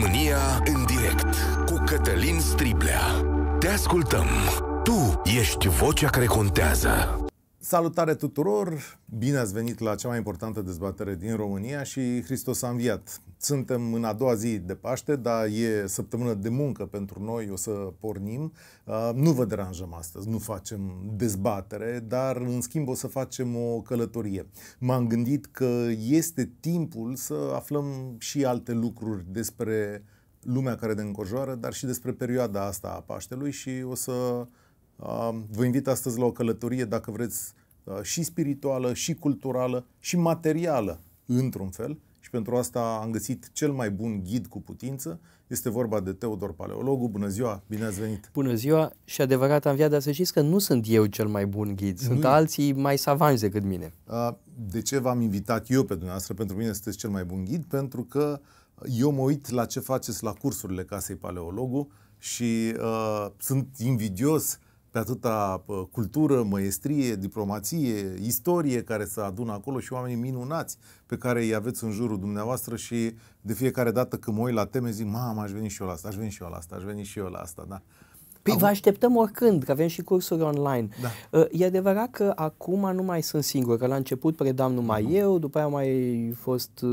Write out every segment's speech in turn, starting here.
România în direct cu Cătălin Striblea. Te ascultăm. Tu ești vocea care contează. Salutare tuturor! Bine ați venit la cea mai importantă dezbatere din România și Hristos a înviat. Suntem în a doua zi de Paște, dar e săptămână de muncă pentru noi, o să pornim. Uh, nu vă deranjăm astăzi, nu facem dezbatere, dar în schimb o să facem o călătorie. M-am gândit că este timpul să aflăm și alte lucruri despre lumea care ne încojoară, dar și despre perioada asta a Paștelui și o să Vă invit astăzi la o călătorie, dacă vreți, uh, și spirituală, și culturală, și materială, într-un fel. Și pentru asta am găsit cel mai bun ghid cu putință. Este vorba de Teodor Paleologu. Bună ziua, bine ați venit! Bună ziua și adevărat am via, dar să știți că nu sunt eu cel mai bun ghid. Sunt nu. alții mai savanți decât mine. De ce v-am invitat eu pe dumneavoastră? Pentru mine sunteți cel mai bun ghid, pentru că eu mă uit la ce faceți la cursurile Casei Paleologu și uh, sunt invidios pe atâta cultură, măestrie, diplomație, istorie care se adună acolo și oamenii minunați pe care îi aveți în jurul dumneavoastră și de fiecare dată când mă uit la teme zic, mamă, aș veni și eu la asta, aș veni și eu la asta, aș veni și eu la asta, da. Păi vă așteptăm oricând, că avem și cursuri online. Da. Ă, e adevărat că acum nu mai sunt singur, că la început predam numai uh-huh. eu, după aia mai fost ă,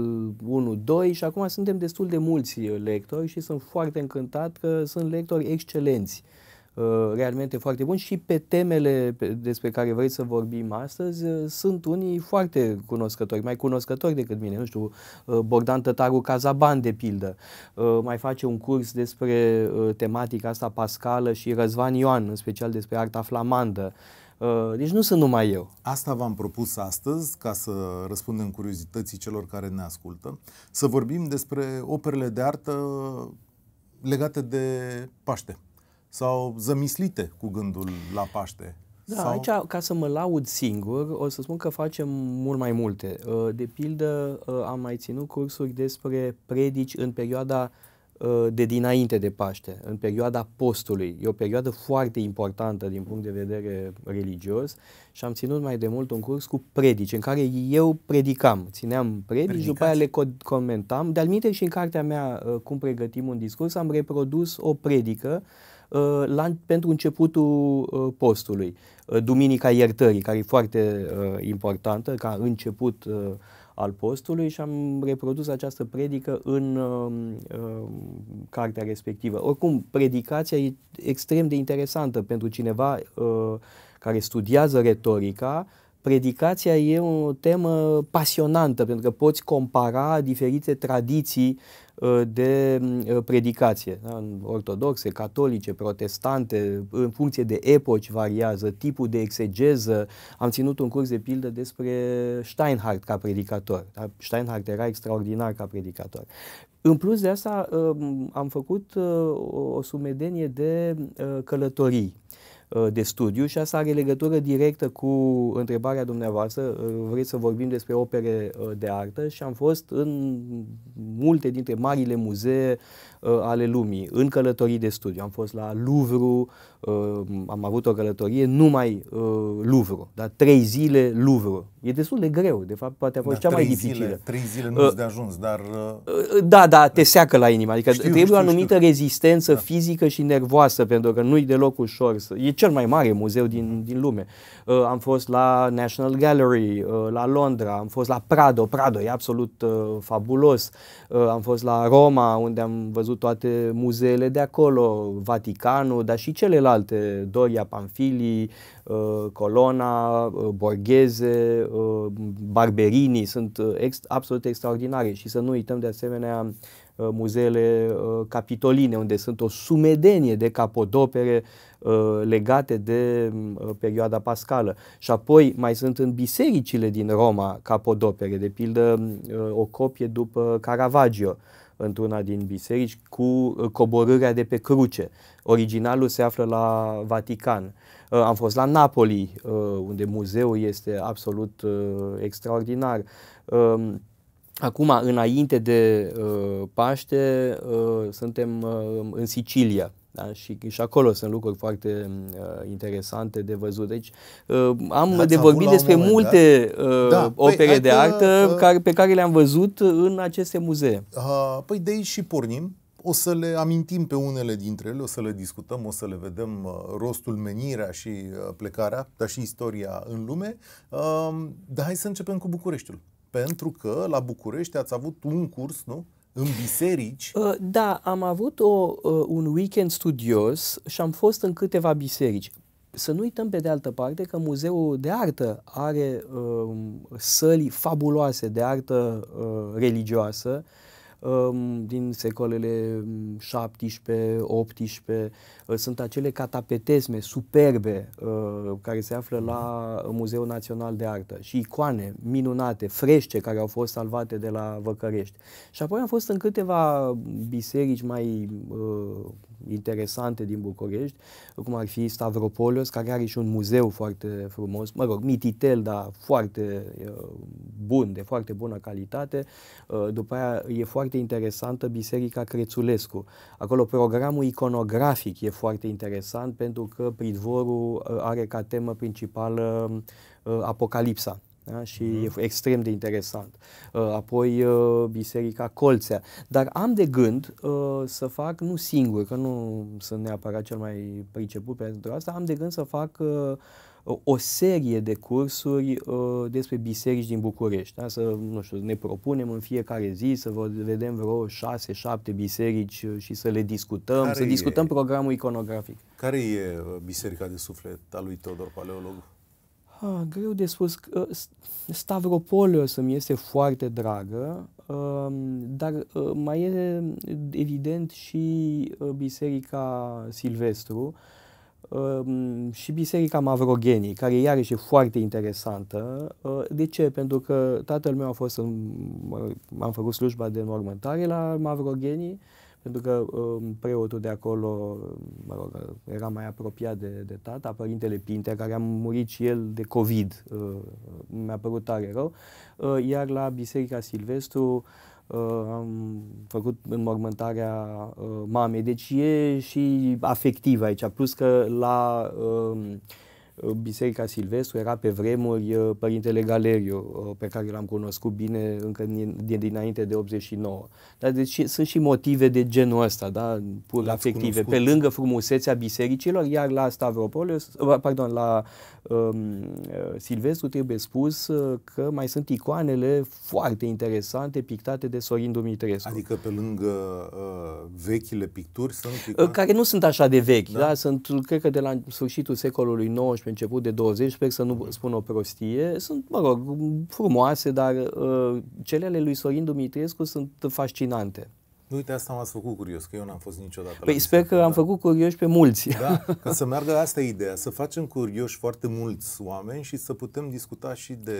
unul, doi și acum suntem destul de mulți lectori și sunt foarte încântat că sunt lectori excelenți. Uh, Uh, realmente foarte bun și pe temele despre care vrei să vorbim astăzi uh, sunt unii foarte cunoscători, mai cunoscători decât mine, nu știu, uh, Bogdan Tătaru Cazaban, de pildă, mai face un curs despre tematica asta pascală și Răzvan Ioan, în special despre arta flamandă. Deci nu sunt numai eu. Asta v-am propus astăzi, ca să răspundem curiozității celor care ne ascultă, să vorbim despre operele de artă legate de Paște sau zămislite cu gândul la Paște? Da, sau... aici, ca să mă laud singur, o să spun că facem mult mai multe. Uh, de pildă, uh, am mai ținut cursuri despre predici în perioada uh, de dinainte de Paște, în perioada postului. E o perioadă foarte importantă din punct de vedere religios și am ținut mai de mult un curs cu predici, în care eu predicam, țineam predici, Predicați. după aia le comentam. De-al și în cartea mea Cum pregătim un discurs am reprodus o predică Uh, la, pentru începutul uh, postului. Uh, Duminica iertării, care e foarte importantă ca început al postului și am reprodus această predică în uh, cartea respectivă. Oricum, predicația e extrem de interesantă pentru cineva uh, care studiază retorica. Predicația e o temă pasionantă pentru că poți compara diferite tradiții Uh, de uh, predicație. Da? Ortodoxe, catolice, protestante, în funcție de epoci variază, tipul de exegeză. Am ținut un curs de pildă despre Steinhardt ca predicator. Da? Steinhardt era extraordinar ca predicator. În plus de asta, uh, am făcut o sumedenie de călătorii. Uh, de studiu și asta are legătură directă cu întrebarea dumneavoastră. Uh, vreți să vorbim despre opere uh, de artă și am fost în multe dintre marile muzee Uh, ale lumii, în călătorii de studiu. Am fost la Louvre, uh, am avut o călătorie numai uh, Louvre, dar trei zile Louvre. E destul de greu, de fapt poate a fost da, cea mai dificilă. Zile, trei zile nu uh, de ajuns, dar... Uh, da, da, te da. seacă la inimă, adică știu, trebuie știu, o anumită știu. rezistență da. fizică și nervoasă, pentru că nu-i deloc ușor. Să... E cel mai mare muzeu din, mhm. din lume. Uh, am fost la National Gallery, uh, la Londra, am fost la Prado, Prado e absolut uh, fabulos. Uh, am fost la Roma, unde am văzut văzut toate muzeele de acolo, Vaticanul, dar și celelalte, Doria Pamfili, uh, Colona, uh, Borgheze, uh, Barberini, sunt ex- absolut extraordinare și să nu uităm de asemenea muzeele capitoline, unde sunt o sumedenie de capodopere legate de perioada pascală. Și apoi mai sunt în bisericile din Roma capodopere, de pildă o copie după Caravaggio într-una din biserici cu uh, coborârea de pe cruce. Originalul se află la Vatican. Uh, am fost la Napoli, uh, unde muzeul este absolut extraordinar. Um, acum, înainte de Paște, suntem în Sicilia da? Și, și acolo sunt lucruri foarte mm, uh, interesante de văzut. Deci uh, am Ați de vorbit despre moment, multe da? Uh, da. Păi opere păi, de artă uh, care, pe care le-am văzut în aceste muzee. Uh, păi de aici și pornim. O să le amintim pe unele dintre ele, o să le discutăm, o să le vedem uh, rostul, menirea și uh, plecarea, dar și istoria în lume. Uh, dar hai să începem cu Bucureștiul. Pentru că la București ați avut un curs, nu? în biserici? Uh, da, am avut o, uh, un weekend studios și am fost în câteva biserici. Să nu uităm pe de altă parte că Muzeul de Artă are uh, săli fabuloase de artă uh, religioasă, din secolele 17, 18. Ă, sunt acele catapetezme superbe ă, care se află la Muzeul Național de Artă și icoane minunate, frește, care au fost salvate de la Văcărești. Și apoi am fost în câteva biserici mai ă, interesante din București, cum ar fi Stavropolos, care are și un muzeu foarte frumos, mă rog, mititel, dar foarte bun, de foarte bună calitate. după aia e foarte interesantă Biserica Crețulescu. Acolo programul iconografic e foarte interesant pentru că pridvorul are ca temă principală Apocalipsa da? Și mm. e extrem de interesant. Uh, apoi uh, Biserica Colțea. Dar am de gând uh, să fac, nu singur, că nu sunt neapărat cel mai priceput pentru asta, am de gând să fac o serie de cursuri uh, despre biserici din București. Da? Să, nu știu, ne propunem în fiecare zi să vedem vreo șase, șapte biserici și să le discutăm, Care să e? discutăm programul iconografic. Care e biserica de suflet a lui Teodor Paleolog? Ha, greu de spus. Uh, Stavropol să-mi este foarte dragă, um, dar uh, mai e uh, evident și Biserica Silvestru um, și Biserica Mavrogenii, care iarăși e foarte interesantă. De ce? Pentru că tatăl meu a fost în, am făcut slujba de înmormântare la Mavrogenii, pentru că um, preotul de acolo, mă rog, era mai apropiat de, de tata, părintele Pinte, care a murit și el de COVID, uh, mi-a părut tare rău, uh, iar la Biserica Silvestru uh, am făcut înmormântarea mamei, deci e și afectiv aici, plus că la um, Biserica Silvestru era pe vremuri uh, Părintele Galeriu, uh, pe care l-am cunoscut bine încă din, dinainte de 89. Dar deci sunt și motive de genul ăsta, da? pur afective, cunoscut. pe lângă frumusețea bisericilor, iar la Stavropolis, uh, pardon, la um, Silvestru trebuie spus că mai sunt icoanele foarte interesante pictate de Sorin Dumitrescu. Adică pe lângă uh, vechile picturi sunt icoane? Care nu sunt așa de vechi, da? da? Sunt, cred că de la sfârșitul secolului XIX început de 20, sper să nu spun o prostie, sunt, mă rog, frumoase, dar uh, cele ale lui Sorin Dumitrescu sunt fascinante. Uite, asta m a făcut curios, că eu n-am fost niciodată păi la sper că am făcut curioși pe mulți. Da, că să meargă asta e ideea, să facem curioși foarte mulți oameni și să putem discuta și de...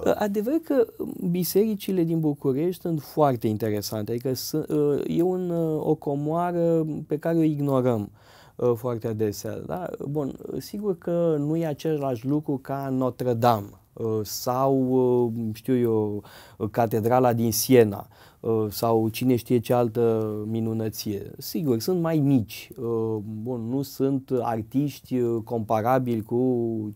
Uh... uh adevăr că bisericile din București sunt foarte interesante, adică sunt, uh, e un, uh, o comoară pe care o ignorăm. Uh, Uh, foarte adesea. Da? Bun, sigur că nu e același lucru ca Notre-Dame uh, sau, uh, știu eu, catedrala din Siena sau cine știe ce altă minunăție. Sigur, sunt mai mici, bun, nu sunt artiști comparabili cu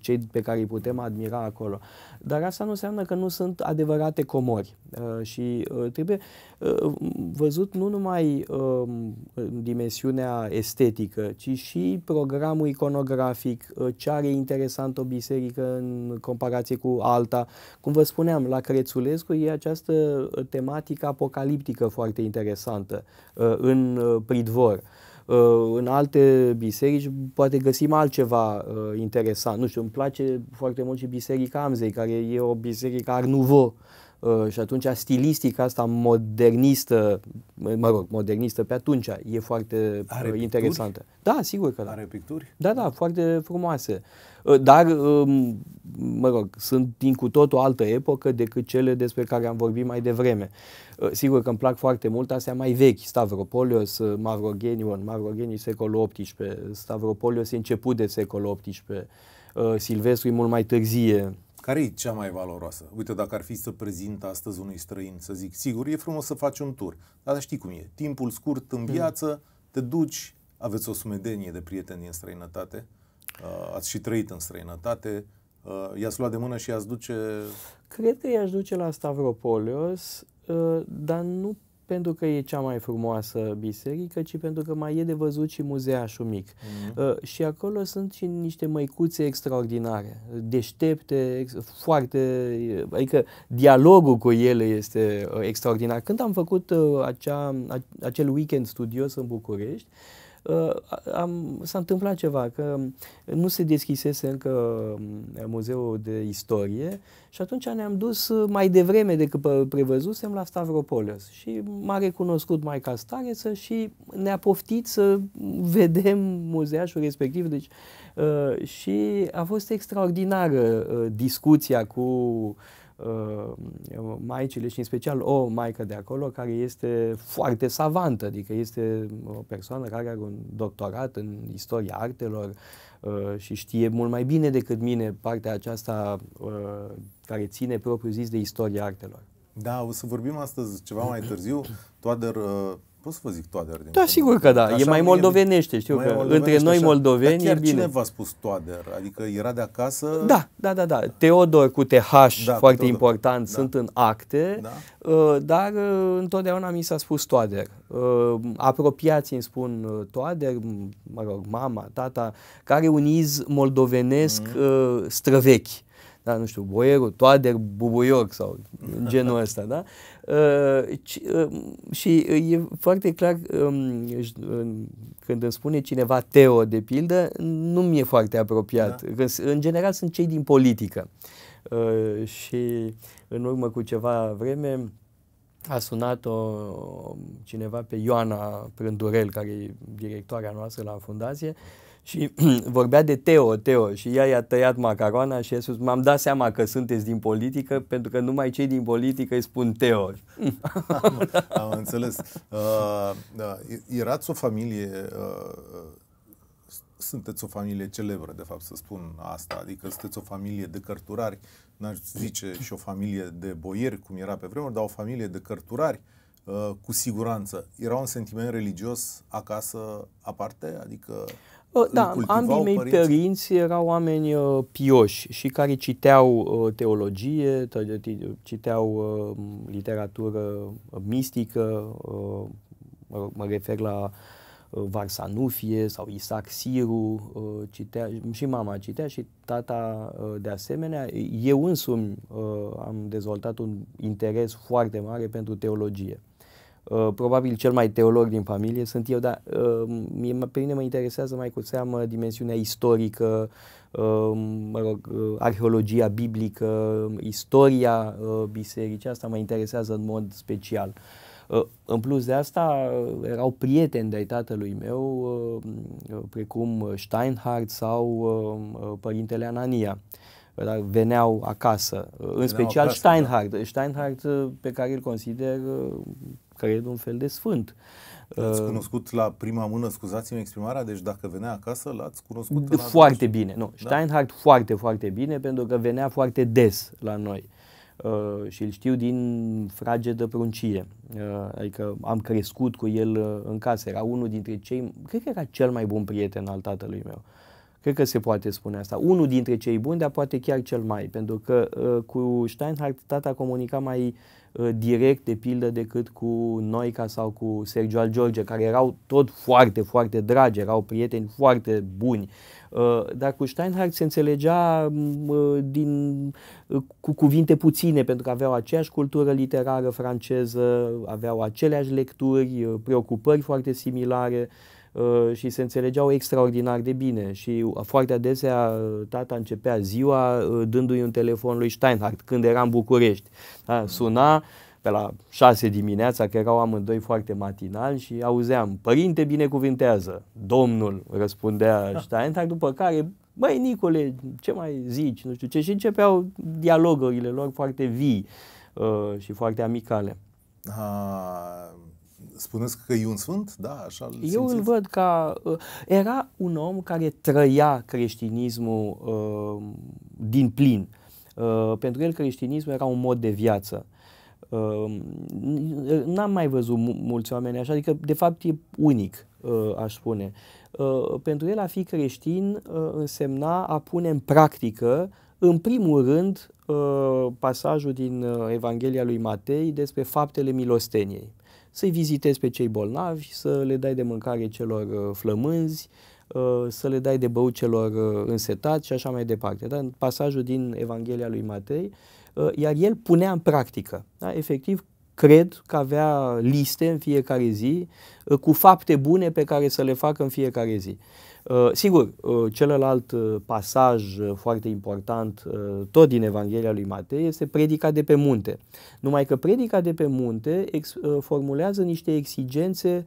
cei pe care îi putem admira acolo. Dar asta nu înseamnă că nu sunt adevărate comori uh, și uh, trebuie uh, văzut nu numai um, dimensiunea estetică, ci și programul iconografic, ce are interesant o biserică în comparație cu alta. Cum vă spuneam, la Crețulescu e această tematică apocaliptică foarte interesantă în pridvor. Uh, în alte biserici poate găsim altceva uh, interesant. Nu știu, îmi place foarte mult și Biserica Amzei, care e o biserică arnuvă. Uh, și atunci stilistica asta modernistă, mă rog, modernistă pe atunci, e foarte Are uh, interesantă. Picturi? Da, sigur că da. Are picturi? Da, da, foarte frumoase. Ă, dar, ă, mă rog, sunt din cu tot o altă epocă decât cele despre care am vorbit mai devreme. Ă, sigur că îmi plac foarte mult astea mai vechi, Stavropolios, Mavrogenion, Mavrogenii secolul XVIII, Stavropolios început de secolul XVIII, Silvestru e mult mai târzie, care e cea mai valoroasă? Uite, dacă ar fi să prezint astăzi unui străin, să zic, sigur, e frumos să faci un tur, dar știi cum e, timpul scurt în mm. viață, te duci, aveți o sumedenie de prieteni din străinătate, Uh, ați și trăit în străinătate, uh, i-ați luat de mână și i-ați duce... Cred că i-aș duce la Stavropolios, uh, dar nu pentru că e cea mai frumoasă biserică, ci pentru că mai e de văzut și muzeașul mic. Mm-hmm. Uh, și acolo sunt și niște măicuțe extraordinare, deștepte, ex- foarte... adică dialogul cu ele este uh, extraordinar. Când am făcut uh, acea, a, acel weekend studios în București, uh, Uh, am, s-a întâmplat ceva, că nu se deschisese încă uh, muzeul de istorie și atunci ne-am dus uh, mai devreme decât prevăzusem la Stavropolis și m-a recunoscut Maica Stareță și ne-a poftit să vedem muzeașul respectiv. Deci, și a fost extraordinară discuția cu Uh, um, maicile și în special o maică de acolo care este foarte savantă, adică este o persoană care are un doctorat în istoria artelor uh, și știe mult mai bine decât mine partea aceasta uh, care ține propriu zis de istoria artelor. Da, o să vorbim astăzi ceva mai târziu. Toader, Pot să vă zic toader din Da, sigur că da. Așa e mai moldovenește, știu mai că moldovenește, între noi așa. moldoveni Dar e bine. cine v-a spus toader? Adică era de acasă? Da, da, da. da. Teodor cu TH, da, foarte Teodor. important, da. sunt în acte, da. Uh, dar uh, întotdeauna mi s-a spus toader. Uh, Apropiații îmi spun toader, mă rog, mama, tata, care un iz moldovenesc mm-hmm. străvechi da, nu știu, boierul, toader, bubuioc sau genul ăsta, da? Uh, uh, și uh, e foarte clar um, când îmi spune cineva Teo, de pildă, nu mi-e foarte apropiat. Da. În general sunt cei din politică. Și în urmă cu ceva vreme a sunat-o cineva pe Ioana Prândurel, care e directoarea noastră la fundație, și vorbea de Teo, Teo și ea i-a tăiat macaroana și a spus, m-am dat seama că sunteți din politică pentru că numai cei din politică îi spun Teo. am, am înțeles. Uh, da, erați o familie, uh, sunteți o familie celebră, de fapt, să spun asta, adică sunteți o familie de cărturari, n-aș zice și o familie de boieri, cum era pe vremuri, dar o familie de cărturari uh, cu siguranță. Era un sentiment religios acasă aparte? Adică... Uh, da, ambii mei părinți? părinți erau oameni uh, pioși și care citeau uh, teologie, citeau uh, literatură uh, mistică, uh, mă, mă refer la uh, Varsanufie sau Isaac Siru, uh, citea, și mama citea și tata uh, de asemenea. Eu însumi uh, am dezvoltat un interes foarte mare pentru teologie. Uh, probabil cel mai teolog din familie sunt eu, dar uh, mie, pe mine mă interesează mai cu seamă dimensiunea istorică, uh, mă rog, uh, arheologia biblică, istoria uh, bisericii, asta mă interesează în mod special. În plus de asta, erau prieteni de-ai tatălui meu, precum Steinhardt sau părintele Anania dar veneau acasă, în veneau special acasă, Steinhardt, da. Steinhardt pe care îl consider care e de un fel de sfânt. L-ați uh, cunoscut la prima mână, scuzați-mi exprimarea, deci dacă venea acasă, l-ați cunoscut? Foarte acasă. bine, nu. Da? Steinhardt foarte, foarte bine, pentru că venea foarte des la noi. Uh, și îl știu din fragedă pruncie. Uh, adică am crescut cu el uh, în casă. Era unul dintre cei, cred că era cel mai bun prieten al tatălui meu. Uh, Cred că se poate spune asta. Unul dintre cei buni, dar poate chiar cel mai, pentru că uh, cu Steinhardt tata comunica mai uh, direct, de pildă, decât cu Noica sau cu Sergio al George, care erau tot foarte, foarte dragi, erau prieteni foarte buni. Uh, dar cu Steinhardt se înțelegea mm, uh, din, uh, cu cuvinte puține, pentru că aveau aceeași cultură literară franceză, aveau aceleași lecturi, uh, preocupări foarte similare. Uh, Uh, și se înțelegeau extraordinar de bine și foarte adesea uh, tata începea ziua uh, dându-i un telefon lui Steinhardt când era în București. Da? Suna pe la 6 dimineața, că erau amândoi foarte matinali și auzeam, părinte binecuvintează, domnul, răspundea da. Steinhardt, după care, băi Nicole, ce mai zici, nu știu ce, și începeau dialogurile lor foarte vii uh, și foarte amicale. Ah, Spuneți că e un sfânt? Da, așa îl simțiți? Eu îl văd ca... Uh, era un om care trăia creștinismul uh, din plin. Uh, pentru el creștinismul era un mod de viață. Uh, n-am mai văzut mulți oameni așa, adică de fapt e unic, uh, aș spune. Uh, pentru el a fi creștin uh, însemna a pune în practică, în primul rând, uh, pasajul din uh, Evanghelia lui Matei despre faptele milosteniei să-i vizitezi pe cei bolnavi, să le dai de mâncare celor uh, flămânzi, uh, să le dai de băut celor uh, însetați și așa mai departe. Da? În pasajul din Evanghelia lui Matei, iar el punea în practică, da? efectiv, cred că avea liste în fiecare zi uh, cu fapte bune pe care să le facă în fiecare zi. Uh, sigur, uh, celălalt pasaj foarte important, tot din Evanghelia lui Matei, este predica de pe munte. Numai că predica de pe munte formulează niște exigențe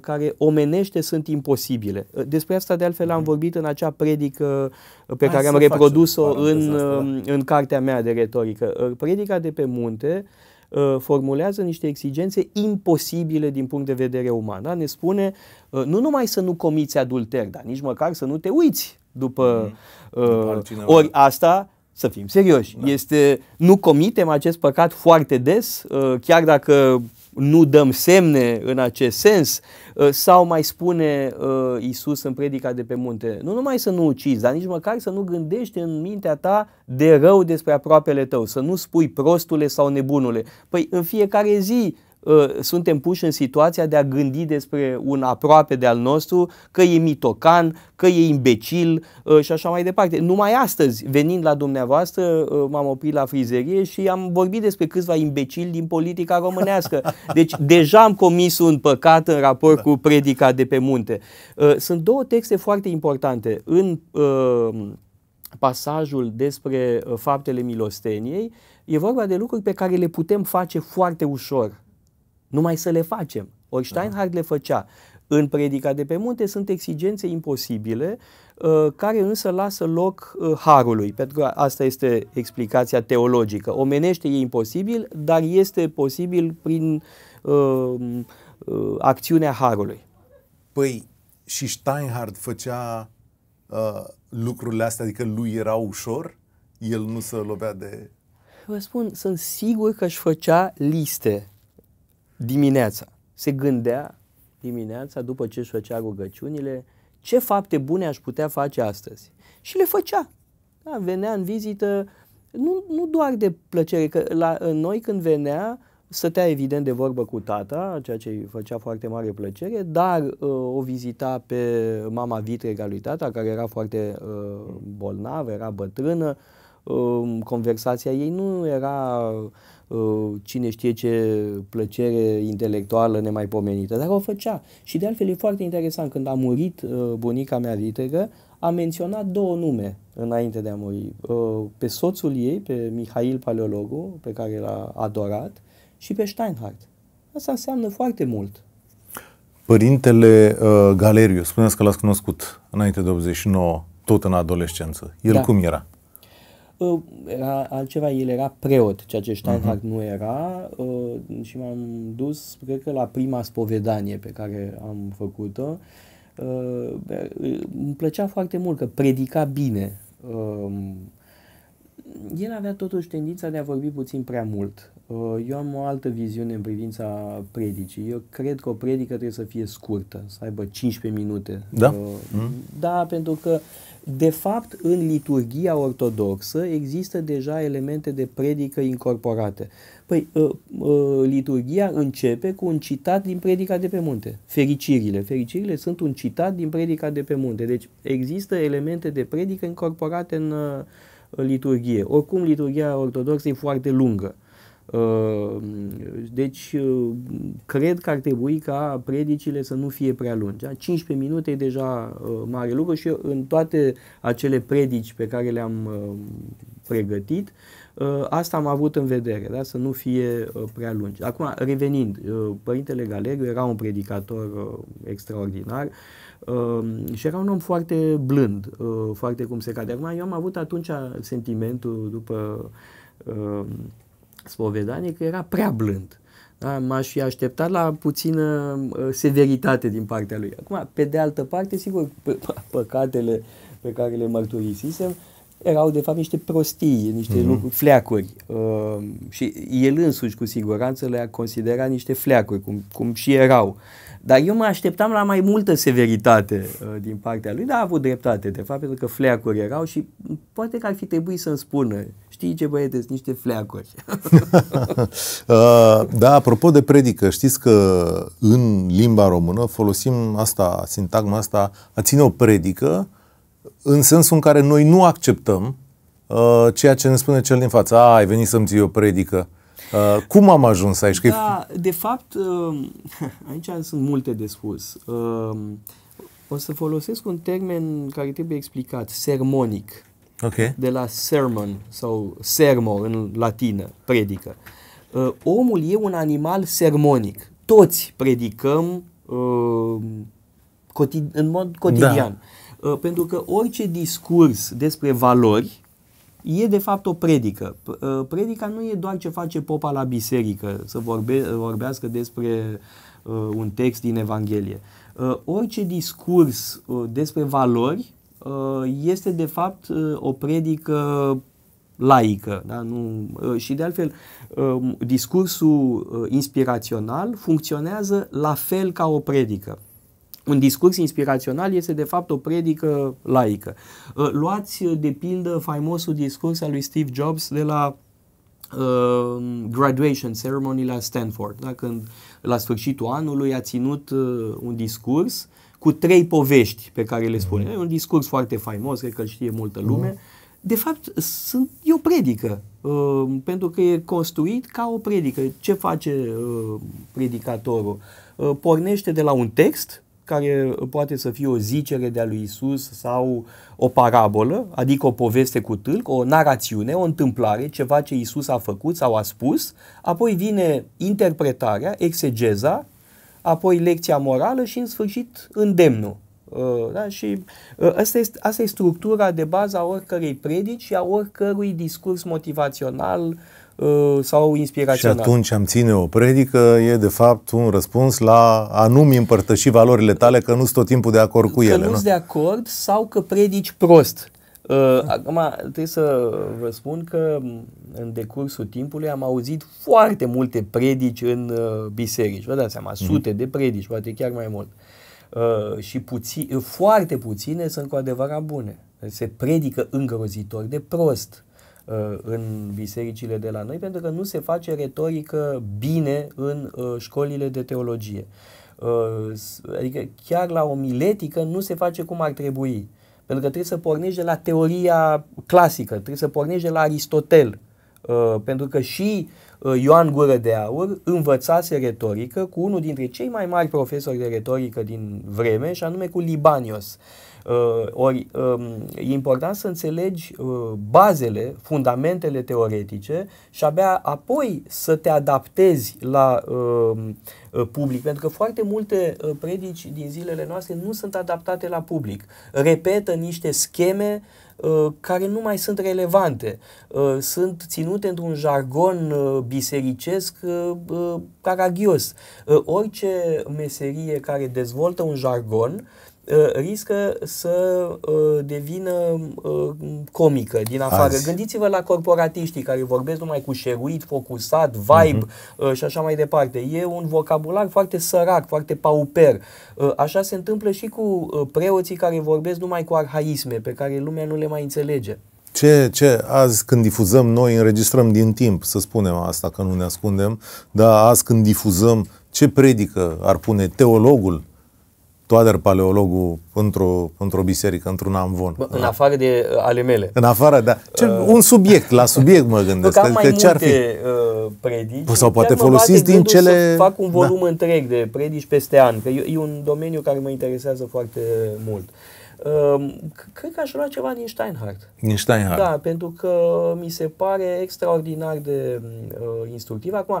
care omenește sunt imposibile. Despre asta de altfel am mhm. vorbit în acea predică pe Hai care am reprodus-o în, asta, da. în cartea mea de retorică. Predica de pe munte uh, Uh, formulează niște exigențe imposibile din punct de vedere uman. Da? Ne spune uh, nu numai să nu comiți adulter, dar nici măcar să nu te uiți după, mm. uh, după ori asta să fim serioși, da. este nu comitem acest păcat foarte des, uh, chiar dacă nu dăm semne în acest sens? Uh, sau mai spune uh, Isus în predica de pe munte, nu numai să nu ucizi, dar nici măcar să nu gândești în mintea ta de rău despre aproapele tău, să nu spui prostule sau nebunule. Păi în fiecare zi Uh, suntem puși în situația de a gândi despre un aproape de al nostru că e mitocan, că e imbecil uh, și așa mai departe. Numai astăzi, venind la dumneavoastră, uh, m-am oprit la frizerie și am vorbit despre câțiva imbecili din politica românească. Deci deja am comis un păcat în raport cu predica de pe munte. Sunt două texte foarte importante. În pasajul despre faptele milosteniei, e vorba de lucruri pe care le putem face foarte ușor numai să le facem. Ori Steinhardt da. le făcea. În predica de pe munte sunt exigențe imposibile, uh, care însă lasă loc uh, harului, pentru că asta este explicația teologică. Omenește e imposibil, dar este posibil prin uh, uh, acțiunea harului. Păi și Steinhardt făcea uh, lucrurile astea, adică lui era ușor? El nu se lovea de... Vă spun, sunt sigur că își făcea liste dimineața. Se gândea dimineața, după ce își făcea rugăciunile, ce fapte bune aș putea face astăzi. Și le făcea. Da, venea în vizită nu, nu doar de plăcere, că la noi când venea, stătea evident de vorbă cu tata, ceea ce îi făcea foarte mare plăcere, dar uh, o vizita pe mama vitrega lui tata, care era foarte uh, bolnavă, era bătrână, uh, conversația ei nu era Uh, cine știe ce plăcere intelectuală nemaipomenită, dar o făcea. Și de altfel e foarte interesant, când a murit uh, bunica mea vitregă, a menționat două nume înainte de a muri. Uh, pe soțul ei, pe Mihail Paleologu, pe care l-a adorat, și pe Steinhardt. Asta înseamnă foarte mult. Părintele uh, Galeriu, spuneți că l-ați cunoscut înainte de 89, tot în adolescență. El da. cum era? Ă, era altceva, el era preot, ceea ce Steinhardt uh-huh. nu era ă, și m-am dus, cred că, la prima spovedanie pe care am făcut-o. Ă, îmi plăcea foarte mult că predica bine. El avea totuși tendința de a vorbi puțin prea mult. Eu am o altă viziune în privința predicii. Eu cred că o predică trebuie să fie scurtă, să aibă 15 minute. Da? Mhm. Da, mm. pentru că uh, de fapt, în liturgia ortodoxă există deja elemente de predică incorporate. Păi, ă, ă, liturgia începe cu un citat din predica de pe munte. Fericirile. Fericirile sunt un citat din predica de pe munte. Deci există elemente de predică incorporate în ă, liturgie. Oricum, liturgia ortodoxă e foarte lungă Ehm, deci, ehm, cred că ar trebui ca predicile să nu fie prea lungi. 15 minute e deja ehm, mare lucru și eu, în toate acele predici pe care le-am pregătit, asta am avut în vedere, da? să nu fie prea lungi. Acum, revenind, Părintele Galeriu era un predicator extraordinar și era un om foarte blând, foarte cum se cade. Acum, eu am avut atunci sentimentul după că era prea blând. Da? M-aș fi așteptat la puțină uh, severitate din partea lui. Acum, pe de altă parte, sigur, păcatele pe care le mărturisisem erau de fapt niște prostii, niște mm-hmm. lucruri, fleacuri. Uh, și el însuși cu siguranță le-a considerat niște fleacuri, cum, cum și erau. Dar eu mă așteptam la mai multă severitate uh, din partea lui, dar a avut dreptate, de fapt, pentru că fleacuri erau și poate că ar fi trebuit să-mi spună Știi ce băieți, niște fleacuri. Uh, da, apropo de predică, știți că în limba română folosim asta, sintagma asta, a ține o predică, în sensul în care noi nu acceptăm uh, ceea ce ne spune cel din față. A, ai venit să-mi ții o predică. Uh, cum am ajuns aici? Da, de fapt, uh, aici sunt multe de spus. Uh, o să folosesc un termen care trebuie explicat, sermonic okay. de la sermon sau sermo în latină, predică. Uh, omul e un animal sermonic. Toți predicăm uh, cotid- în mod cotidian. Da. Uh, pentru că orice discurs despre valori e de fapt o predică. Uh, predica nu e doar ce face popa la biserică, să vorbe, vorbească despre uh, un text din Evanghelie. Uh, orice discurs uh, despre valori Uh, este de fapt uh, o predică laică. Da? Nu, uh, și de altfel, um, discursul inspirațional funcționează la fel ca o predică. Un discurs inspirațional este de fapt o predică laică. Luați de pildă faimosul discurs al lui Steve Jobs de la uh, graduation ceremony la Stanford, da? când la sfârșitul anului a ținut uh, un discurs uh, cu trei povești pe care le spune. Mm. E un discurs foarte faimos, cred că îl știe multă mhm. lume. Mm. De fapt, sunt, e o predică, uh, pentru că e construit ca o predică. Ce face uh, predicatorul? Uh, pornește de la un text care poate să fie o zicere de-a lui Isus sau o parabolă, adică o poveste cu tâlc, o narațiune, o întâmplare, ceva ce Isus a făcut sau a spus, apoi vine interpretarea, exegeza, apoi lecția morală și în sfârșit îndemnul. Uh, da? Și uh, asta este, asta e structura de bază a oricărei predici și a oricărui discurs motivațional uh, sau inspirațional. Și atunci am ține o predică, e de fapt un răspuns la a nu-mi împărtăși valorile tale că nu sunt tot timpul de acord cu că ele. Că nu de acord sau că predici prost. Uh, acum trebuie să vă spun că în decursul timpului am auzit foarte multe predici în uh, biserici, vă dați seama, mhm. sute de predici, poate chiar mai mult. Uh, și puțin, foarte puține sunt cu adevărat bune. Se predică îngrozitor de prost în bisericile de la noi pentru că nu se face retorică bine în școlile de teologie. Adică chiar la omiletică nu se face cum ar trebui pentru că trebuie să pornești de la teoria clasică, trebuie să pornești de la Aristotel. Uh, pentru că și uh, Ioan Gură de Aur învățase retorică cu unul dintre cei mai mari profesori de retorică din vreme, și anume cu Libanios. Uh, Uh, ori um, e important să înțelegi uh, bazele, fundamentele teoretice și abia apoi să te adaptezi la um, uh, public, pentru că foarte multe predici din zilele noastre nu sunt adaptate la public. Repetă niște scheme care nu mai sunt relevante. Sunt ținute într-un jargon bisericesc caragios. Orice meserie care dezvoltă un jargon Uh, riscă să uh, devină uh, comică din afară. Azi. Gândiți-vă la corporatiștii care vorbesc numai cu șeruit, focusat, vibe uh-huh. și așa mai departe. E un vocabular foarte sărac, foarte pauper. Așa se întâmplă și cu preoții care vorbesc numai cu arhaisme pe care lumea nu le mai înțelege. Ce, ce azi când difuzăm noi înregistrăm din timp, să spunem asta că nu ne ascundem, dar azi când difuzăm ce predică ar pune teologul Toader Paleologul într-o, într-o biserică, într-un amvon. Bă, în da. afară de uh, ale mele. În afară, da. Ce, uh, un subiect, la subiect mă gândesc. Că am adică mai ce ar fi? Uh, predici. Sau poate folosiți din cele... Să fac un da. volum da. întreg de predici peste an, că e, e un domeniu care mă interesează foarte mult. Uh, cred că aș lua ceva din Steinhardt. Din Steinhardt. Da, pentru că mi se pare extraordinar de uh, instructiv. Acum,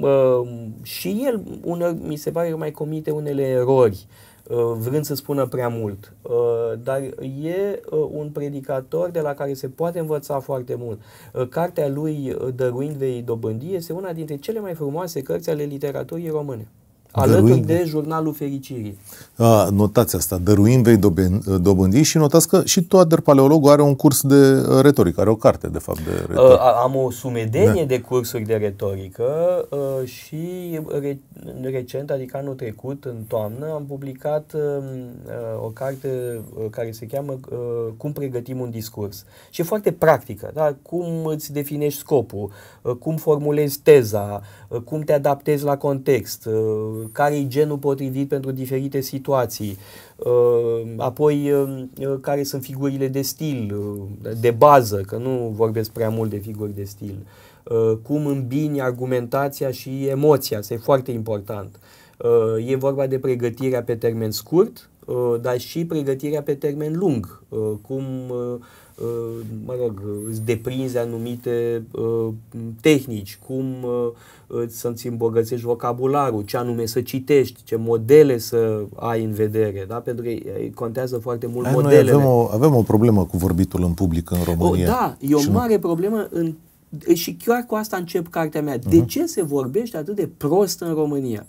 uh, și el unor, mi se pare că mai comite unele erori. Uh, Uh, vrând să spună prea mult, uh, dar e uh, un predicator de la care se poate învăța foarte mult. Cartea lui Dăruind vei dobândi este una dintre cele mai frumoase cărți ale literaturii române alături de jurnalul fericirii. A, notați asta, dăruim vei dobândi și notați că și Toader Paleologul are un curs de uh, retorică, are o carte de fapt de uh, retorică. A, am o sumedenie da. de cursuri de retorică a, uh, și re, recent, adică anul trecut, în toamnă, am publicat a, um, o carte care se cheamă a, Cum pregătim un discurs. Și e foarte practică, da? cum îți definești scopul, a, cum formulezi teza, Uh, cum te adaptezi la context, uh, care e genul potrivit pentru diferite situații, uh, apoi care sunt figurile de stil, de bază, că nu vorbesc prea mult de figuri de stil, cum îmbini argumentația și emoția, asta e foarte important. E vorba de pregătirea pe termen scurt, dar și pregătirea pe termen lung, cum mă rog, îți deprinzi anumite uh, tehnici, cum uh, să-ți îmbogățești vocabularul, ce anume să citești, ce modele să ai în vedere, da? pentru că eh, contează foarte mult Aia modelele. Noi avem o, avem o problemă cu vorbitul în public în oh, România. O, da, e o mare nu... problemă în și chiar cu asta încep cartea mea. De uh-huh. ce se vorbește atât de prost în România?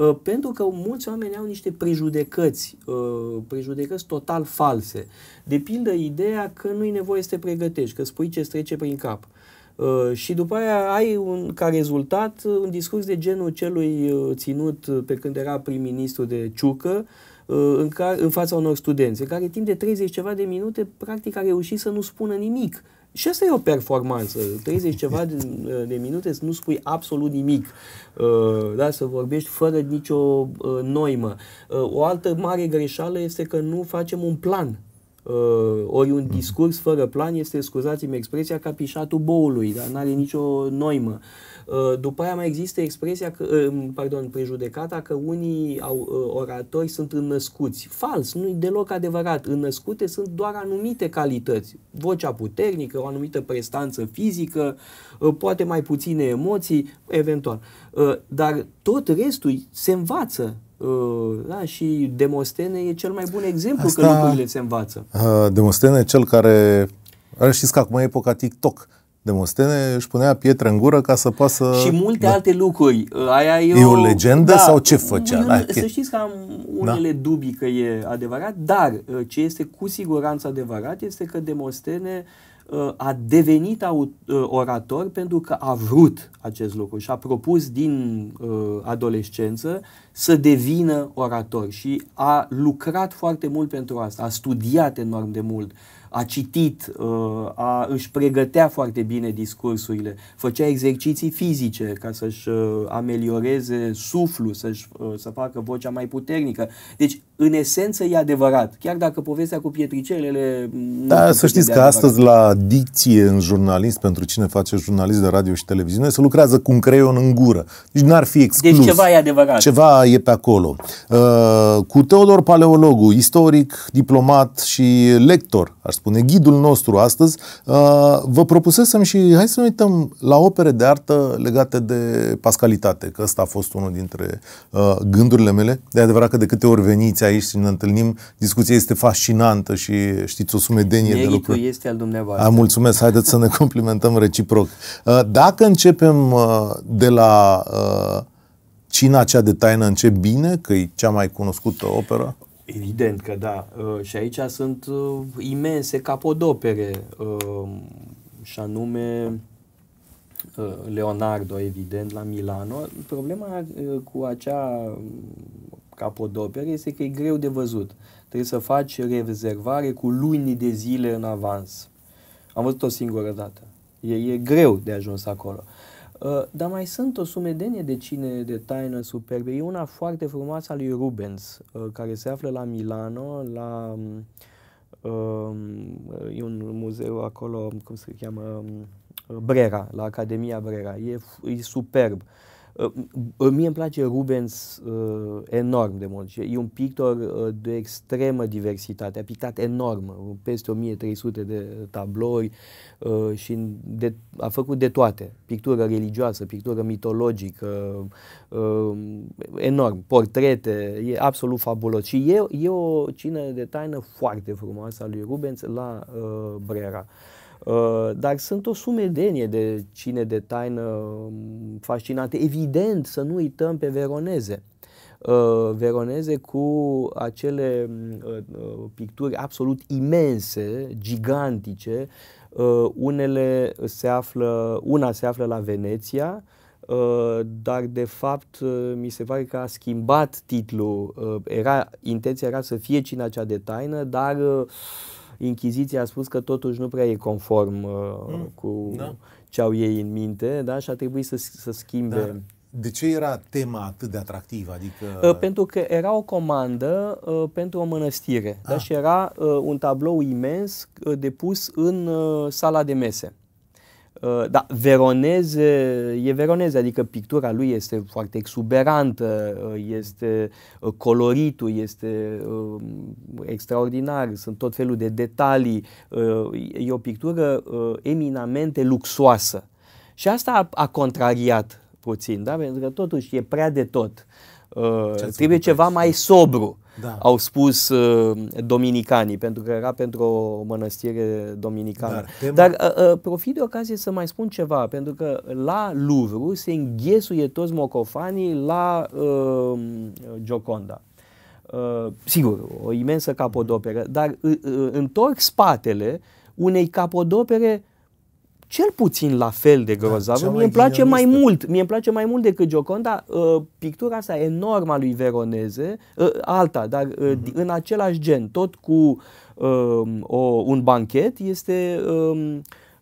Uh, pentru că mulți oameni au niște prejudecăți, uh, prejudecăți total false. Depinde ideea că nu-i nevoie să te pregătești, că spui ce trece prin cap. Uh, și după aia ai un, ca rezultat un discurs de genul celui ținut pe când era prim-ministru de Ciucă în, care, în fața unor studenți, în care timp de 30 ceva de minute practic a reușit să nu spună nimic și asta e o performanță. 30 ceva de, de minute să nu spui absolut nimic, uh, da? să vorbești fără nicio uh, noimă. Uh, o altă mare greșeală este că nu facem un plan. Ori un discurs fără plan este, scuzați-mi expresia, ca pișatul boului, dar nu are nicio noimă. Uh, Uh, după aia mai există expresia, că, uh, pardon, prejudecata că unii au, uh, oratori sunt înnăscuți. Fals, nu e deloc adevărat. Înnăscute sunt doar anumite calități. Vocea puternică, o anumită prestanță fizică, poate mai puține emoții, eventual. Dar tot restul se învață da, și Demostene e cel mai bun exemplu Asta, că lucrurile se învață. Demostene e cel care, știți că acum e epoca TikTok, Demostene își punea pietre în gură ca să poată să... Și multe da. alte lucruri. Aia e, o... e o legendă da, sau ce făcea? da, să știți că am da. unele da? dubii că e adevărat, dar uh, ce este cu siguranță adevărat este că Demostene uh, a devenit uh, orator pentru că a vrut acest lucru și a propus din adolescență să devină orator și a lucrat foarte mult pentru asta, a studiat enorm de mult a citit, uh, a, își pregătea foarte bine discursurile, făcea exerciții fizice ca să-și uh, amelioreze suflu, să-și, uh, să facă vocea mai puternică. Deci în esență e adevărat, chiar dacă povestea cu pietricelele... Mm, da, să știți că adevărat. astăzi la dicție în jurnalist, pentru cine face jurnalist de radio și televiziune, se lucrează cu un creion în gură. Deci n-ar fi deci exclus. Deci ceva e adevărat. Ceva e pe acolo. Uh, cu Teodor Paleologu, istoric, diplomat și lector, aș spune, ghidul nostru astăzi, uh, vă propusesem și hai să ne uităm la opere de artă legate de pascalitate, că ăsta a fost unul dintre uh, gândurile mele. De adevărat că de câte ori veniți discuția aici și ne întâlnim. Discuția este fascinantă și știți o sumedenie de lucruri. este al dumneavoastră. A, mulțumesc, haideți să ne complimentăm reciproc. Uh, dacă începem uh, de la uh, cina cea de taină, încep bine, că e cea mai cunoscută operă? Evident că da. Și aici sunt imense capodopere și anume Leonardo, evident, la Milano. Problema cu acea capodoperă este că e greu de văzut. Trebuie să faci rezervare cu luni de zile în avans. Am văzut o singură dată. E, e greu de ajuns acolo. Uh, dar mai sunt o sumedenie de cine de taină superbe. E una foarte frumoasă a lui Rubens, uh, care se află la Milano, la... Um, uh, e un muzeu acolo, cum se cheamă, um, Brera, la Academia Brera. E, e superb. Uh, Mie îmi place Rubens uh, enorm de mult. E un pictor uh, de extremă diversitate. A pictat enorm, uh, peste 1300 de tablouri uh, și de, a făcut de toate. Pictură religioasă, pictură mitologică, uh, uh, enorm, portrete, e absolut fabulos. Și e, e o cină de taină foarte frumoasă a lui Rubens la uh, Brera. Uh, Uh, dar sunt o sumedenie de cine de taină um, fascinante. Evident să nu uităm pe veroneze. Uh, veroneze cu acele um, uh, picturi absolut imense, gigantice. Unele se află, una se află la Veneția, Uh, dar de fapt uh, mi se pare că a schimbat titlul. Uh, era, intenția era să fie cine cea de taină, dar Inchiziția a spus că totuși nu prea e conform uh, mm. cu da. ce au ei în minte da? și a trebuit să, să schimbe. Dar De ce era tema atât de atractivă? Adică... Uh, pentru că era o comandă uh, pentru o mănăstire da, ah. da? și era uh, un tablou imens uh, depus în uh, sala de mese da, veroneze, e veroneze, adică pictura lui este foarte exuberantă, uh, este uh, coloritul, este extraordinar, sunt tot felul de detalii, e o pictură eminamente luxoasă. Și asta a, a contrariat puțin, da? pentru că totuși e prea de tot. Uh, Uh, trebuie ceva mai sobru, da. au spus uh, dominicanii, pentru că era pentru o mănăstire dominicană. Dar, tema... Dar uh, uh, profit de ocazie să mai spun ceva, pentru că la Louvre se înghesuie toți mocofanii la uh, Gioconda. Uh, sigur, o imensă capodoperă, dar uh, uh, întorc spatele unei capodopere uh, cel puțin la fel de grozavă. Da, mie îmi place mai mult, mie îmi place mai mult decât Gioconda uh, pictura asta enormă a lui Veroneze, uh, alta, dar uh, uh-huh. în același gen, tot cu uh, o, un banchet, este uh,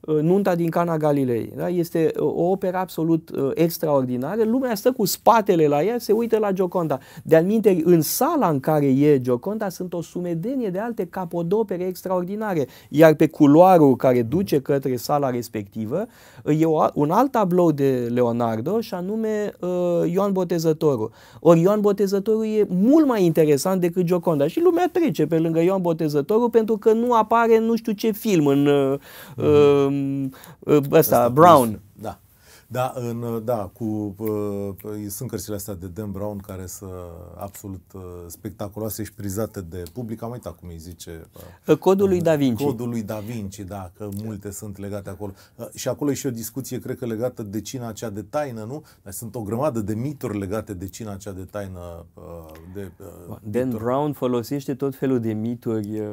Uh, nunta din Cana Galilei. Da? Este uh, o operă absolut uh, extraordinară. Lumea stă cu spatele la ea, se uită la Gioconda. De-al în sala în care e Gioconda sunt o sumedenie de alte capodopere extraordinare. Iar pe culoarul care duce către sala respectivă e un alt tablou de Leonardo și anume Ioan Botezătorul. Ori Ioan Botezătorul e mult mai interesant decât Gioconda și lumea trece pe lângă Ioan Botezătorul pentru că nu apare nu știu ce film în uh, Ă, ăsta, Asta, Brown. Da. Da, în, da cu, uh, sunt cărțile astea de Dan Brown care sunt absolut uh, spectaculoase și prizate de public. Am uitat cum îi zice. Uh, Codul lui Da Vinci. Codul lui Da Vinci, da, că multe sunt legate acolo. Uh, și acolo e și o discuție, cred că, legată de cina aceea de taină, nu? Dar sunt o grămadă de mituri legate de cina aceea de taină. Uh, de, uh, Dan mituri. Brown folosește tot felul de mituri uh,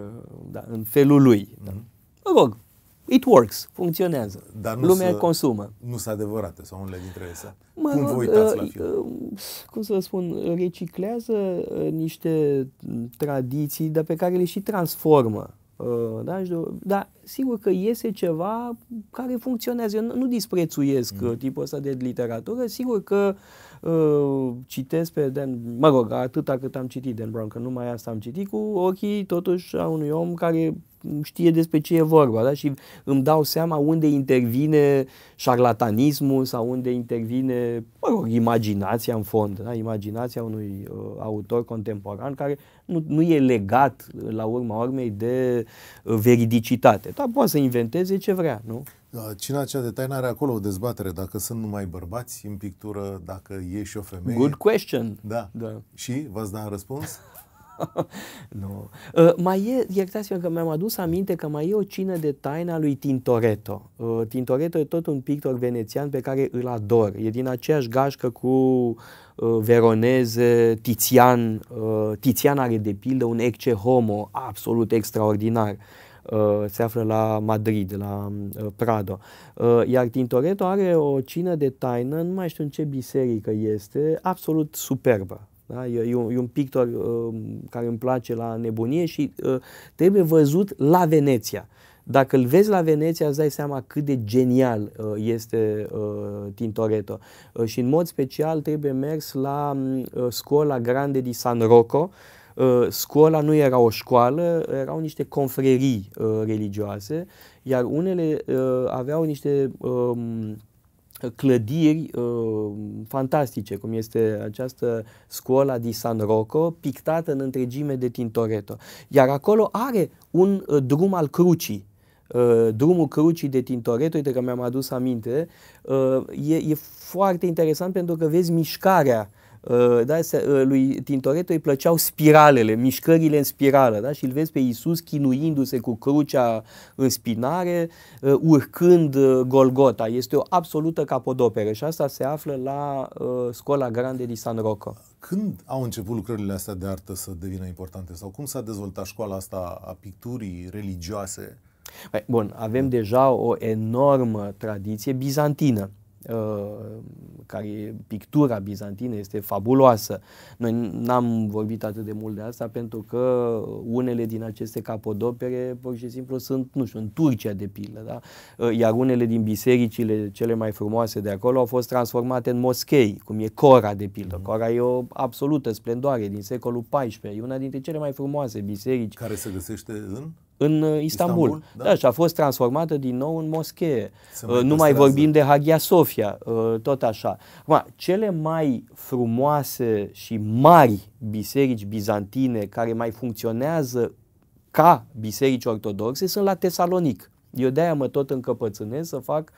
da, în felul lui. Mm-hmm. Da. Mă rog, It works, funcționează. Dar nu Lumea consumă. Nu sunt adevărate sau unele dintre ele. Mă cum vă uitați la uh, film? Uh, cum să spun, reciclează uh, niște tradiții, dar pe care le și transformă. Da? Dar sigur că iese ceva care funcționează. Eu nu disprețuiesc mm. tipul ăsta de literatură. Sigur că uh, citesc pe Dan, mă rog, atâta cât am citit Dan Brown, că numai asta am citit, cu ochii totuși a unui om care știe despre ce e vorba da? și îmi dau seama unde intervine șarlatanismul sau unde intervine, mă rog, imaginația în fond, da? imaginația unui uh, autor contemporan care nu, nu e legat uh, la urma urmei de uh, veridicitate. Dar poate să inventeze ce vrea, nu? Da, Cina cea de taină are acolo o dezbatere dacă sunt numai bărbați în pictură, dacă e și o femeie. Good question. Da. da. Și v-ați dat răspuns? nu. Uh, mai e, iertați-mă că mi-am adus aminte că mai e o cină de taina lui Tintoretto. Uh, Tintoretto e tot un pictor venețian pe care îl ador. E din aceeași gașcă cu uh, veroneze, Tizian. Uh, Tizian are de pildă un Ecce Homo absolut extraordinar. Uh, se află la Madrid, la uh, Prado. Uh, iar Tintoretto are o cină de taină, nu mai știu în ce biserică este, absolut superbă. Da? E, e, un, e un pictor uh, care îmi place la nebunie și uh, trebuie văzut la Veneția. Dacă îl vezi la Veneția, îți dai seama cât de genial uh, este uh, Tintoretto. Uh, și în mod special trebuie mers la mm, uh, scola Grande di San Rocco, uh, scola nu era o școală, erau niște confrerii uh, religioase, iar unele uh, aveau niște Uh, clădiri uh, fantastice, cum este această scuola di San Rocco, pictată în întregime de Tintoretto. Iar acolo are un uh, drum al crucii, Uh, drumul crucii de Tintoretto, uite că mi-am adus aminte, uh, e, e foarte interesant pentru că vezi mișcarea Eh, da, eh, lui Tintoretto îi plăceau spiralele, mișcările în spirală, da? și îl vezi pe Iisus chinuindu-se cu crucea în spinare, eh, urcând Golgota. Este o absolută capodoperă și asta se află la Scola Grande di San Rocco. Când au început lucrările astea de artă să devină importante sau cum s-a dezvoltat școala asta a picturii religioase? Păi, bun, avem deja o enormă tradiție bizantină Uh, care pictura bizantină este fabuloasă. Noi n-am vorbit atât de mult de asta pentru că unele din aceste capodopere pur și simplu sunt, nu știu, în Turcia de pildă, da? Uh, iar unele din bisericile cele mai frumoase de acolo au fost transformate în moschei, cum e Cora de pildă. Mm-hmm. Cora e o absolută splendoare din secolul XIV, e una dintre cele mai frumoase biserici. Care se găsește în? în uh, Istanbul. Istanbul da? da, și a fost transformată din nou în moschee. Uh, mai nu mai vorbim de Hagia Sofia, uh, tot așa. Acum, cele mai frumoase și mari biserici bizantine care mai funcționează ca biserici ortodoxe sunt la Tesalonic. Eu de-aia mă tot încăpățânez să fac,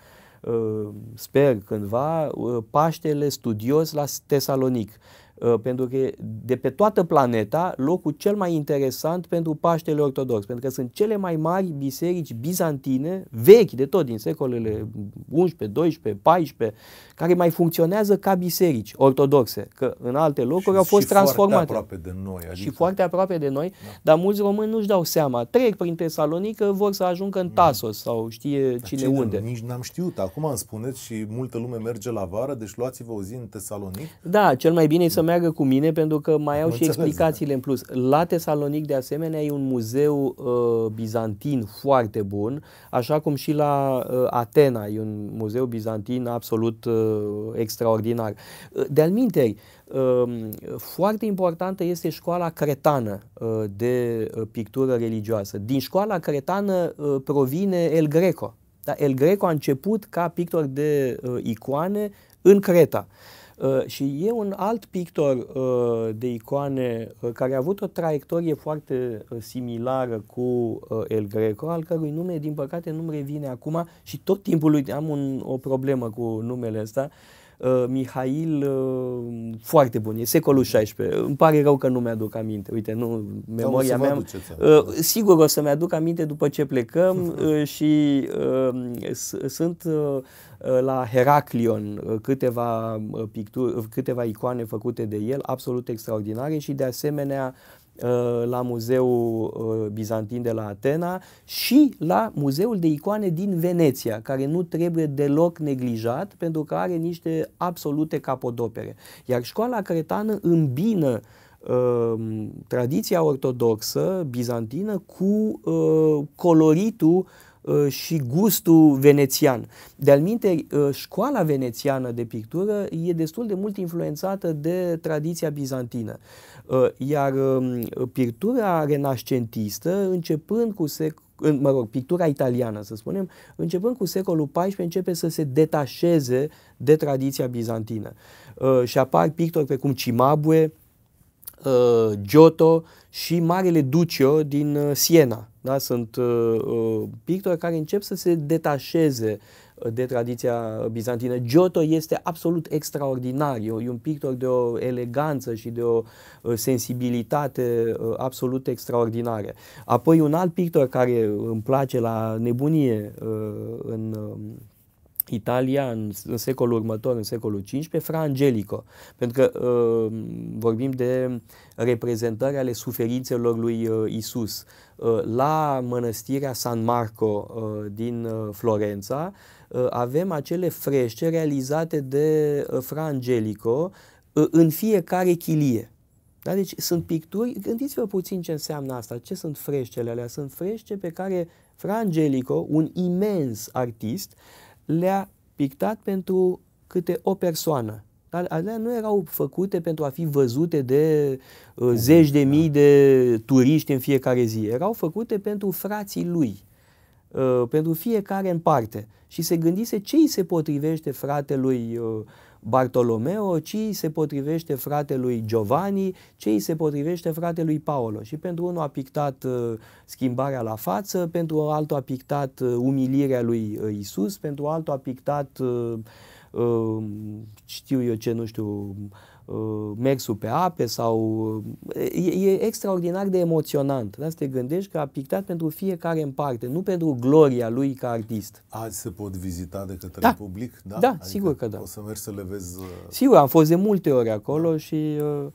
sper cândva, Paștele studios la Tesalonic Uh, pentru că de pe toată planeta locul cel mai interesant pentru Paștele Ortodox, pentru că sunt cele mai mari biserici bizantine, vechi de tot, din secolele 11, 12, 14, care mai funcționează ca biserici ortodoxe, că în alte locuri și, au fost și transformate. foarte aproape de noi. Adică... Și foarte aproape de noi, da. dar mulți români nu-și dau seama. Trec prin Tesalonică, vor să ajungă în mm. Tasos sau știe dar cine, ce unde. Nici n-am știut. Acum îmi spuneți și multă lume merge la vară, deci luați-vă o zi în Tesalonic. Da, cel mai bine e să meargă cu mine pentru că mai au și explicațiile în plus. La Tesalonic, de asemenea, e un muzeu uh, bizantin foarte bun, așa cum și la uh, Atena e un muzeu bizantin absolut uh, extraordinar. Uh, de-al minteri, um, foarte importantă este școala cretană uh, de uh, pictură religioasă. Din școala cretană provine El Greco. Da? El Greco a început ca pictor de icoane în Creta. Uh, și e un alt pictor uh, de icoane uh, care a avut o traiectorie foarte uh, similară cu uh, El Greco, al cărui nume, din păcate, nu-mi revine acum și tot timpul lui am un, o problemă cu numele ăsta. Uh, uh, Mihail uh, foarte bun, e secolul XVI. Îmi pare rău că nu mi-aduc aminte. Uite, nu, memoria mea. uh, sigur o să mi-aduc aminte după ce plecăm uh, și uh, sunt uh, uh, la Heraclion uh, câteva uh, picturi, câteva icoane făcute de el, absolut extraordinare și de asemenea uh, Uh, la Muzeul uh, Bizantin de la Atena și la Muzeul de Icoane din Veneția, care nu trebuie deloc neglijat pentru că are niște absolute capodopere. Iar școala cretană îmbină uh, tradiția ortodoxă bizantină cu coloritul Uh, și gustul venețian. De-al minte, uh, școala venețiană de pictură e destul de mult influențată de tradiția bizantină. Uh, iar um, pictura renascentistă, începând cu sec mă rog, pictura italiană, să spunem, începând cu secolul XIV, începe să se detașeze de tradiția bizantină. Și apar pictori precum Cimabue, uh, Giotto și Marele Duccio din uh, Siena. Da? Sunt uh, uh, pictori care încep să se detașeze uh, de tradiția bizantină. Giotto este absolut extraordinar, e un pictor de o eleganță și de o uh, sensibilitate absolut extraordinare. Apoi un alt pictor care îmi place la nebunie în um, Italia în, în secolul următor, în secolul XV, fra Angelico, pentru că uh, vorbim de reprezentări ale suferințelor lui uh, Isus. Uh, la mănăstirea San Marco uh, din uh, Florența uh, avem acele frește realizate de uh, fra Angelico uh, în fiecare chilie. Da? Deci sunt picturi, gândiți-vă puțin ce înseamnă asta, ce sunt freștele alea? Sunt frește pe care Fra Angelico, un imens artist, uh, le-a pictat pentru câte o persoană. Dar alea nu erau făcute pentru a fi văzute de uh, zeci de da. mii de turiști în fiecare zi. Erau făcute pentru frații lui, uh, pentru fiecare în parte. Și se gândise ce îi se potrivește fratelui uh, Bartolomeo, ci îi se potrivește fratelui Giovanni, ce îi se potrivește fratelui Paolo. Și pentru unul a pictat uh, schimbarea la față, pentru altul a pictat uh, umilirea lui uh, Isus, pentru altul a pictat știu eu ce, nu știu, uh, Uh, mersul pe ape sau... Uh, e, e extraordinar de emoționant. Trebuie să te gândești că a pictat pentru fiecare în parte, nu pentru gloria lui ca artist. Azi se pot vizita de către da. public? Da, da adică sigur că da. O să mergi să le vezi... Uh, sigur, am fost de multe ori acolo da. și uh,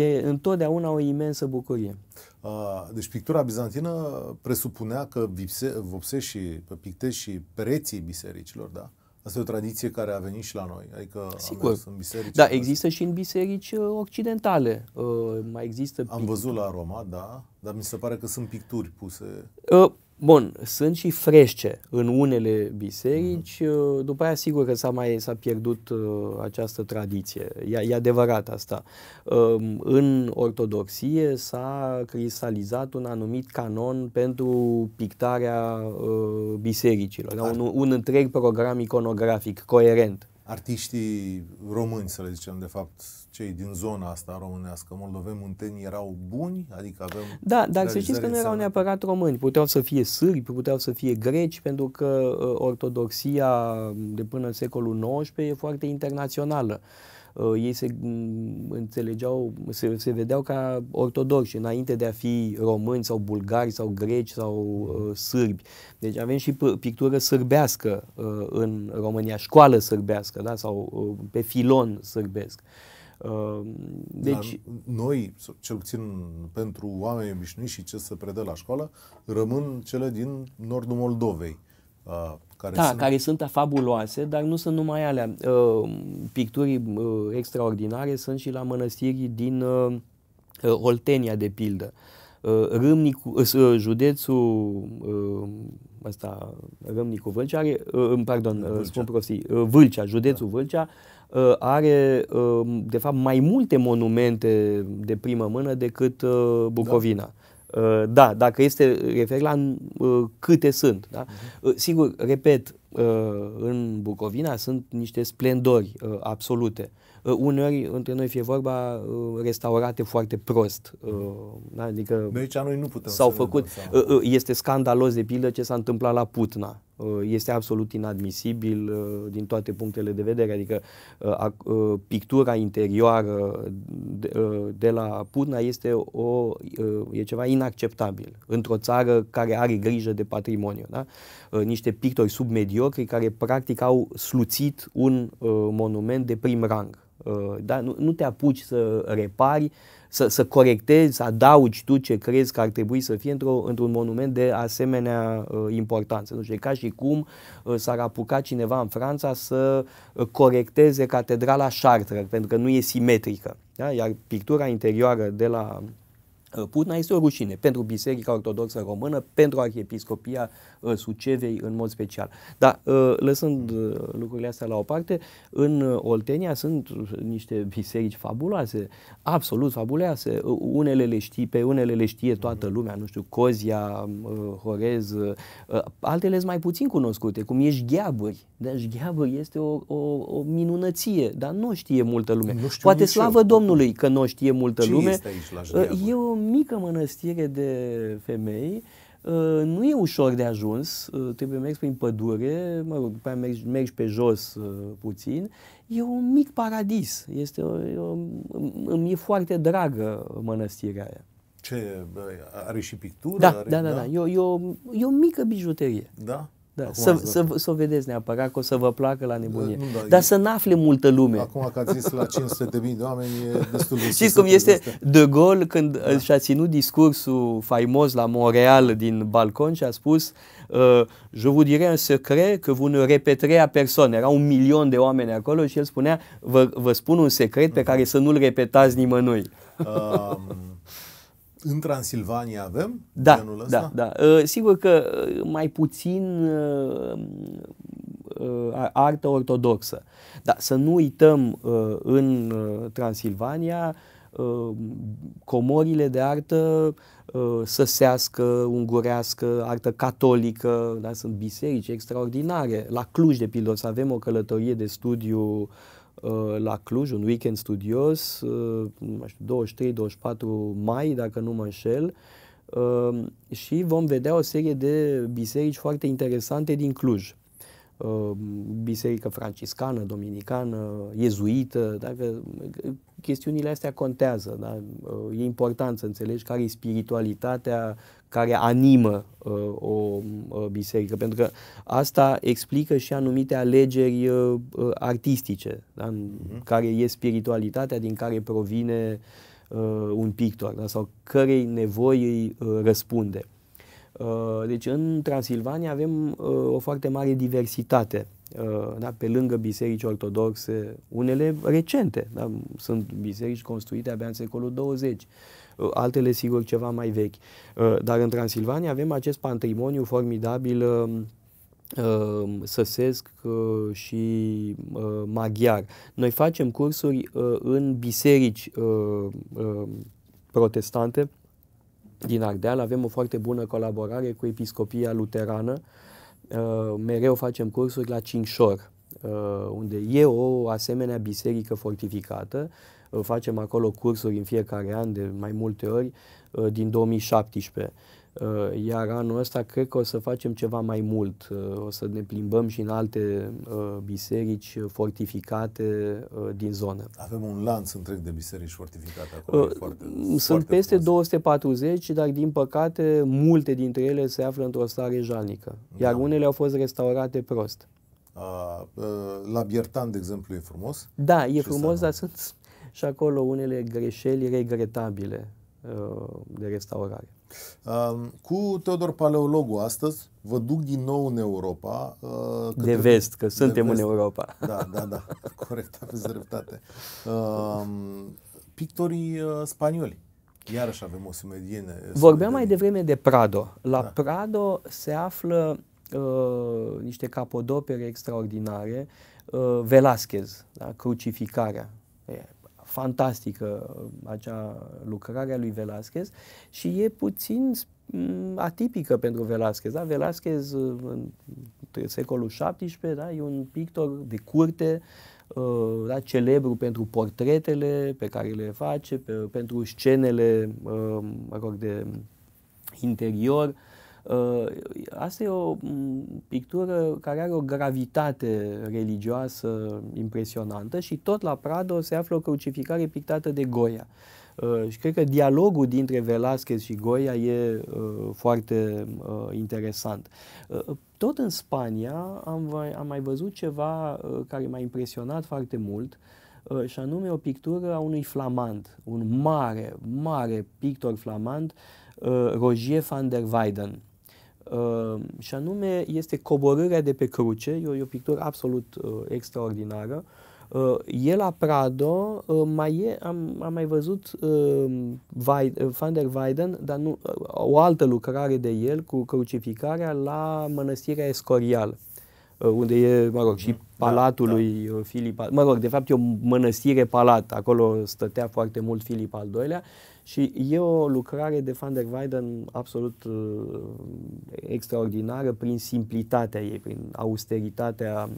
e întotdeauna o imensă bucurie. Uh, deci pictura bizantină presupunea că vipse, vopse și picte și pereții bisericilor, da? Asta e o tradiție care a venit și la noi. Adică Sigur. Am în biserici. Da, există și în biserici uh, occidentale. Uh, mai există. Am văzut la Roma, da, dar mi se pare că sunt picturi puse. Uh, Bun, sunt și frește în unele biserici, mm-hmm. după aia sigur că s-a mai s-a pierdut uh, această tradiție, e, e adevărat asta. Um, în ortodoxie s-a cristalizat un anumit canon pentru pictarea uh, bisericilor, un, un întreg program iconografic coerent artiștii români, să le zicem, de fapt, cei din zona asta românească, moldoveni, munteni, erau buni? Adică avem... Da, dar să știți că nu erau neapărat români. Puteau să fie sârbi, puteau să fie greci, pentru că uh, ortodoxia de până în secolul XIX e foarte internațională. Uh, Uh, ei se mm, înțelegeau, se, se vedeau ca ortodoxi înainte de a fi români sau bulgari sau greci sau uh, sârbi. Deci avem și pictură sârbească uh, în România, școală sârbească da? sau uh, pe filon sârbesc. Uh, deci... Dar noi, cel puțin pentru oameni obișnuiți și ce se predă la școală, rămân cele din nordul Moldovei. Uh, care da, sunt... care sunt fabuloase, dar nu sunt numai alea. Uh, Picturi uh, extraordinare sunt și la mănăstiri din uh, Oltenia, de pildă. Râmnicu, județul ăsta, Râmnicu Vâlcea are, pardon, Vâlcea. spun prostii, Vâlcea, județul da. Vâlcea, are, de fapt, mai multe monumente de primă mână decât Bucovina. Da. Uh, da, dacă este, refer la uh, câte sunt. Da? Mhm. Uh, sigur, repet, în Bucovina sunt niște splendori absolute. Uneori, între noi fie vorba, restaurate foarte prost. Da? Adică de noi nu putem s-au făcut. Este scandalos de pildă ce s-a întâmplat la Putna. Uh, este absolut inadmisibil uh, din toate punctele de vedere, adică uh, pictura interioară de la Putna este o, e ceva inacceptabil într-o țară care are grijă de patrimoniu. Da? Niște pictori submediocri care practic au sluțit un monument de prim rang. Da? Nu te apuci să repari să, să corectezi, să adaugi tu ce crezi că ar trebui să fie într-o, într-un monument de asemenea uh, importanță. Nu știu, ca și cum uh, s-ar apuca cineva în Franța să uh, corecteze catedrala Chartres, pentru că nu e simetrică. Da? Iar pictura interioară de la uh, Putna este o rușine pentru Biserica Ortodoxă Română, pentru Arhiepiscopia Ă, sucevei în mod special. Dar ă, lăsând ă, lucrurile astea la o parte, în Oltenia sunt niște biserici fabuloase, absolut fabuloase. Unele le știi, pe unele le știe toată mhm. lumea, nu știu, Cozia, Horez, altele sunt mai puțin cunoscute, cum ești gheaburi. Deci gheaburi este o, o, o minunăție, dar nu știe multă lume. Nu știu Poate slavă eu. Domnului că nu știe multă Ce lume. Este aici, la e o mică mănăstire de femei Uh, nu e ușor de ajuns, uh, trebuie mers prin pădure, mă rog, după aia mergi, mergi pe jos uh, puțin. E un mic paradis, este o, o, îmi e foarte dragă mănăstirea aia. Ce, are și pictură? Da, are, da, da, da, da. E, o, e, o, e o mică bijuterie. Da? Da, să, să, să o vedeți neapărat, că o să vă placă la nebunie. Da, da Dar e... să n-afle multă lume. Acum că ați zis la 500 de mii de oameni, e destul de Știți cum este De Gaulle când da. și-a ținut discursul faimos la Montreal din balcon și a spus uh, Je vous dirai un secret que vous ne répéterez à personne. Era un milion de oameni acolo și el spunea vă, vă spun un secret pe da. care să nu-l repetați nimănui. Um în Transilvania avem? Da, genul da, ăsta? da, da. Uh, sigur că ă, mai puțin uh, uh, artă ortodoxă. Dar să nu uităm uh, în Transilvania uh, comorile de artă săsească, ungurească, artă catolică, da? sunt biserici extraordinare. La Cluj, de pildă, o să avem o călătorie de studiu uh, Uh, la Cluj, un weekend studios, 23-24 uh, mai, dacă nu mă înșel, uh, și vom vedea o serie de biserici foarte interesante din Cluj. Ehm, biserică franciscană, dominicană, iezuită, dacă chestiunile astea contează, da? Ehm, e important să înțelegi care e spiritualitatea care animă uh, o uh, biserică, pentru că asta explică și anumite alegeri uh, artistice, da? în uh-huh. care e spiritualitatea din care provine uh, un pictor da? sau cărei nevoi îi uh, răspunde. Uh, deci în Transilvania avem uh, o foarte mare diversitate. Uh, da, pe lângă biserici ortodoxe, unele recente, da, sunt biserici construite abia în secolul 20, altele sigur ceva mai vechi. Dar în Transilvania avem acest patrimoniu formidabil săsesc și maghiar. Noi facem cursuri în biserici protestante, din Ardeal. Avem o foarte bună colaborare cu Episcopia Luterană. Uh, mereu facem cursuri la Cinșor, uh, unde e o asemenea biserică fortificată. Uh, facem acolo cursuri în fiecare an de mai multe ori din 2017. Uh, iar anul ăsta cred că o să facem ceva mai mult. Uh, o să ne plimbăm și în alte uh, biserici fortificate din zonă. Avem un lanț întreg de biserici fortificate acolo. Uh, foarte, sunt foarte peste frumos. 240, dar din păcate multe dintre ele se află într-o stare jalnică, da. iar da. unele au fost restaurate prost. uh, la Biertan, de exemplu, e frumos? Da, e frumos, dar sunt și acolo unele greșeli regretabile de restaurare. Cu Teodor Paleologu astăzi vă duc din nou în Europa. Uh, de vest, că suntem vest. în Europa. Da, da, da, corect, aveți dreptate. Pictorii uh, spanioli. Iarăși avem o sumedie. Vorbeam mai devreme de Prado. La da. Prado se află uh, niște capodopere extraordinare. Uh, Velasquez, da? Crucificarea. E, fantastică acea lucrare a lui Velázquez și e puțin mm, atipică pentru Velázquez. Da? Velázquez uh, în secolul XVII da? e un pictor de curte, uh, da? celebru pentru portretele pe care le face, pe, pentru scenele uh, rog, de interior, Ă, asta e o pictură care are o gravitate religioasă impresionantă și tot la Prado se află o crucificare pictată de Goya. Ă, și cred că dialogul dintre Velasquez și Goya e ă, foarte interesant. tot în Spania am, mai văzut ceva care m-a impresionat foarte mult și anume o pictură a unui flamand, un mare, mare pictor flamand, Rogier van der Weyden. Uh, Uh, și anume este Coborârea de pe cruce, e o, e o pictură absolut uh, extraordinară. Uh, e la Prado, uh, mai e, am, am mai văzut uh, ehm, Weiden, uh, Van der Weyden, dar nu, uh, o altă lucrare de el cu crucificarea la Mănăstirea Escorial, uh, unde e, mă rog, și da, da, palatul da, lui da. Filip, mă rog, de fapt e o mănăstire palat, acolo stătea foarte mult Filip al II-lea și e o lucrare de Van der Weyden absolut uh, extraordinară prin simplitatea ei, prin austeritatea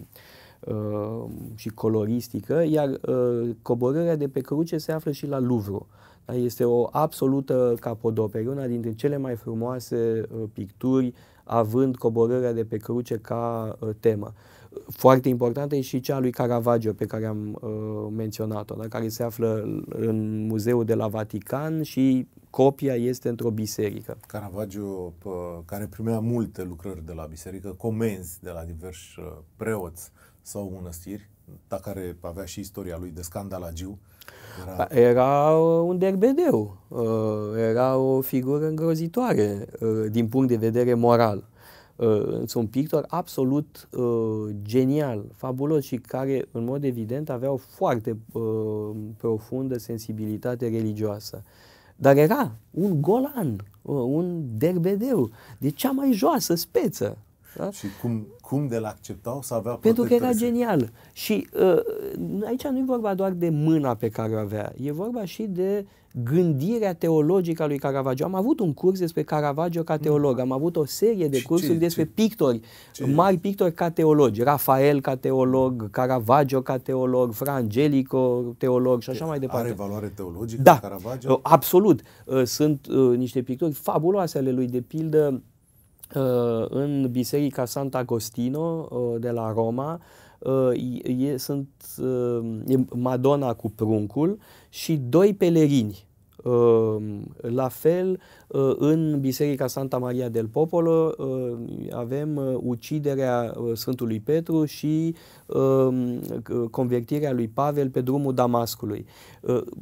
uh, și coloristică, iar uh, coborârea de pe cruce se află și la Louvre. Da? Este o absolută capodoperă, una dintre cele mai frumoase uh, picturi, având coborârea de pe cruce ca uh, temă. Uh, foarte importantă e și cea lui Caravaggio pe care am uh, menționat-o, da? care se află în muzeul de la Vatican și copia este într-o biserică. Caravaggio, pă, care primea multe lucrări de la biserică, comenzi de la diversi uh, preoți sau mănăstiri, dar care avea și istoria lui de scandalagiu. Era, da, era uh, un derbedeu, uh, era o figură îngrozitoare din punct de vedere moral uh, un pictor absolut uh, genial, fabulos și care, în mod evident, avea o foarte uh, profundă sensibilitate religioasă. Dar era un golan, uh, un derbedeu de cea mai joasă speță. Da? Și cum, cum de-l acceptau să avea Pentru că era genial. Și uh, aici nu e vorba doar de mâna pe care o avea, e vorba și de gândirea teologică a lui Caravaggio. Am avut un curs despre Caravaggio ca teolog, am avut o serie de cursuri ce, despre ce, pictori, ce? mari pictori ca teologi, Rafael ca teolog, Caravaggio ca teolog, Fra Angelico teolog și așa mai departe. Are valoare teologică da, Caravaggio? absolut. Uh, sunt uh, niște pictori fabuloase ale lui, de pildă Uh, în Biserica Sant'Agostino uh, de la Roma uh, e, sunt, e Madonna cu pruncul și doi pelerini. La fel, în Biserica Santa Maria del Popolo avem uciderea Sfântului Petru și convertirea lui Pavel pe drumul Damascului.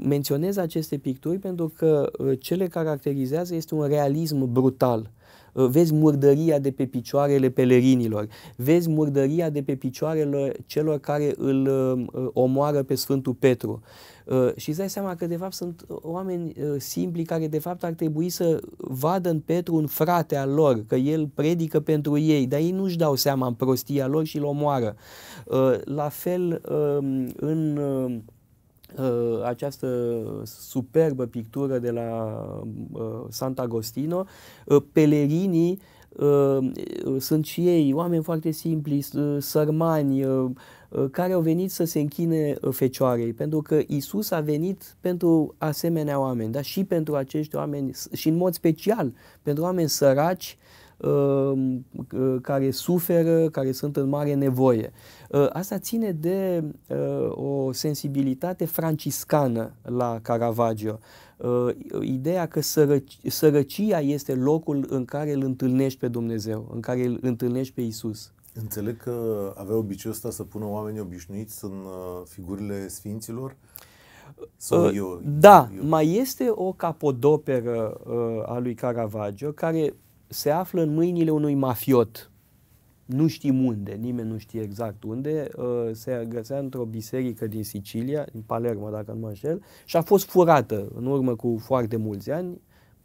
Menționez aceste picturi pentru că ce le caracterizează este un realism brutal Uh, vezi murdăria de pe picioarele pelerinilor, vezi murdăria de pe picioarele celor care îl uh, uh, omoară pe Sfântul Petru. Și îți dai seama că de fapt sunt oameni simpli care de fapt ar trebui să vadă în Petru un frate al lor, că el predică pentru ei, dar ei nu-și dau seama în prostia lor și îl omoară. La fel um, în Ă, această superbă pictură de la ă, Sant'Agostino. Ă, pelerinii sunt și ei oameni foarte simpli, sărmani, care au venit să se închine fecioarei, pentru că Isus a venit pentru asemenea oameni, dar și pentru acești oameni, și în mod special pentru oameni săraci, uh, Um, care suferă, care sunt în mare nevoie. Uh, asta ține de uh, o sensibilitate franciscană la Caravaggio. Uh, ideea că sărăcia este locul în care îl întâlnești pe Dumnezeu, în care îl întâlnești pe Isus. Înțeleg că avea obiceiul ăsta să pună oamenii obișnuiți în figurile sfinților? Sau eu, da, eu... mai este o capodoperă uh, a lui Caravaggio care se află în mâinile unui mafiot. Nu știm unde, nimeni nu știe exact unde, uh, se găsea într-o biserică din Sicilia, din Palermo, dacă nu mă înșel, și a fost furată în urmă cu foarte mulți ani.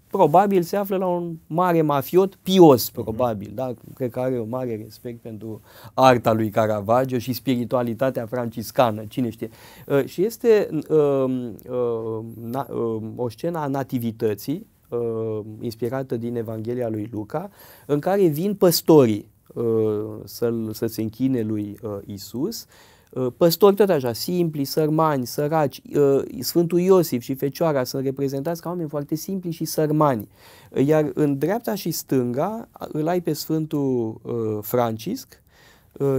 Probabil se află la un mare mafiot, pios mhm. probabil, da? cred că are un mare respect pentru arta lui Caravaggio și spiritualitatea franciscană, cine știe. Uh, și este uh, o scenă a nativității, uh, inspirată din Evanghelia lui Luca, în care vin păstorii uh, să-l, să se închine lui uh, Isus. Uh, păstori tot așa, simpli, sărmani, săraci, uh, Sfântul Iosif și Fecioara sunt reprezentați ca oameni foarte simpli și sărmani. Iar în dreapta și stânga îl ai pe Sfântul uh, Francisc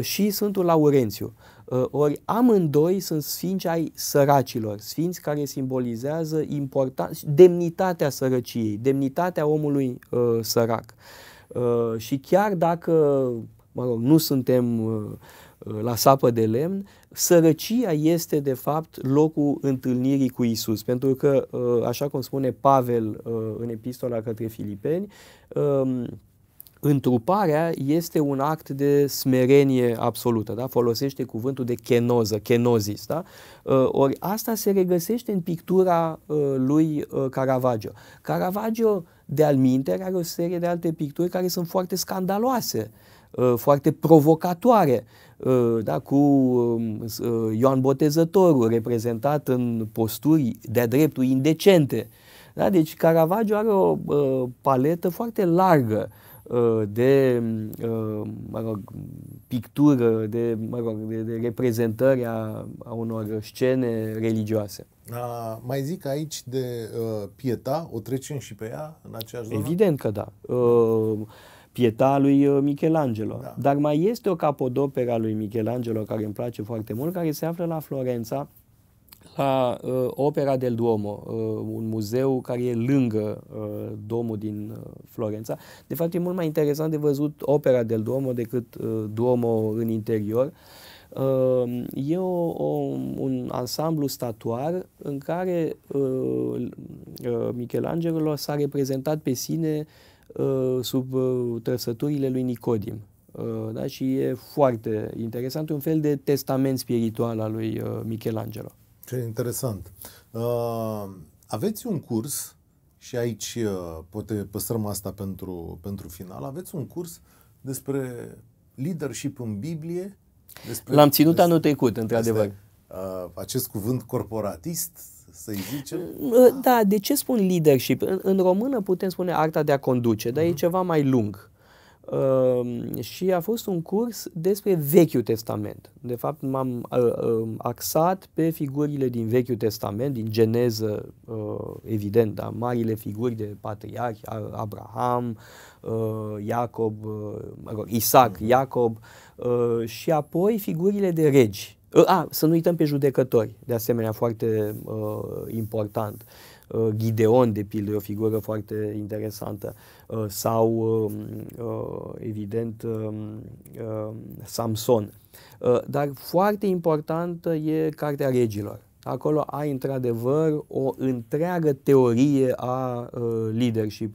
și Sfântul Laurențiu. Uh, ori amândoi sunt sfinți ai săracilor, sfinți care simbolizează importan- demnitatea sărăciei, demnitatea omului uh, sărac. Uh, și chiar dacă, mă rog, nu suntem uh, uh la sapă de lemn, sărăcia este de fapt locul întâlnirii cu Isus, pentru că, uh, așa cum spune Pavel în epistola către Filipeni, um, întruparea este un act de smerenie absolută, da? folosește cuvântul de chenoză, chenozis. Da? Uh, ori asta se regăsește în pictura uh, lui uh, Caravaggio. Caravaggio, de-al minte, are o serie de alte picturi care sunt foarte scandaloase foarte provocatoare, da, cu um, Ioan Botezătorul reprezentat în posturi de-a dreptul indecente. Da? Deci Caravaggio are o paletă foarte largă Uh, de uh, mă rog, pictură, de, mă rog, de, de reprezentări a, a unor scene religioase. A, mai zic aici de uh, Pieta, o trecem și pe ea în aceeași zonă? Evident că da. Uh, Pieta lui uh, Michelangelo. Da. Dar mai este o capodoperă a lui Michelangelo care îmi place foarte mult, care se află la Florența, la uh, Opera del Duomo, uh, un muzeu care e lângă uh, Domul din uh, Florența. De fapt, e mult mai interesant de văzut Opera del Duomo decât uh, Duomo în interior. Uh, e o, o, un ansamblu statuar în care uh, uh, Michelangelo s-a reprezentat pe sine uh, sub uh, trăsăturile lui Nicodim. Uh, da? Și e foarte interesant, un fel de testament spiritual al lui uh, Michelangelo. Ce interesant. Uh, aveți un curs și aici uh, poate păstrăm asta pentru, pentru final. Aveți un curs despre leadership în Biblie. Despre, L-am ținut despre, anul trecut, într-adevăr. Uh, acest cuvânt corporatist, să-i zicem? Da, de ce spun leadership? În, în română putem spune arta de a conduce, dar uh-huh. e mhm. ceva mai lung. Ehm, și a fost un curs despre Vechiul Testament. De fapt, m-am uh, axat pe figurile din Vechiul Testament, din Geneză, ehm, evident, da, marile figuri de patriarhi, Abraham, Iacob, Isaac, mhm. Iacob, și apoi figurile de regi Uh, a, să nu uităm pe judecători, de asemenea foarte uh, important. Uh, Gideon, de pildă, e o figură foarte interesantă. Uh, sau, uh, uh, evident, uh, uh, Samson. Uh, dar foarte importantă e Cartea Regilor Acolo ai într-adevăr o întreagă teorie a uh, leadership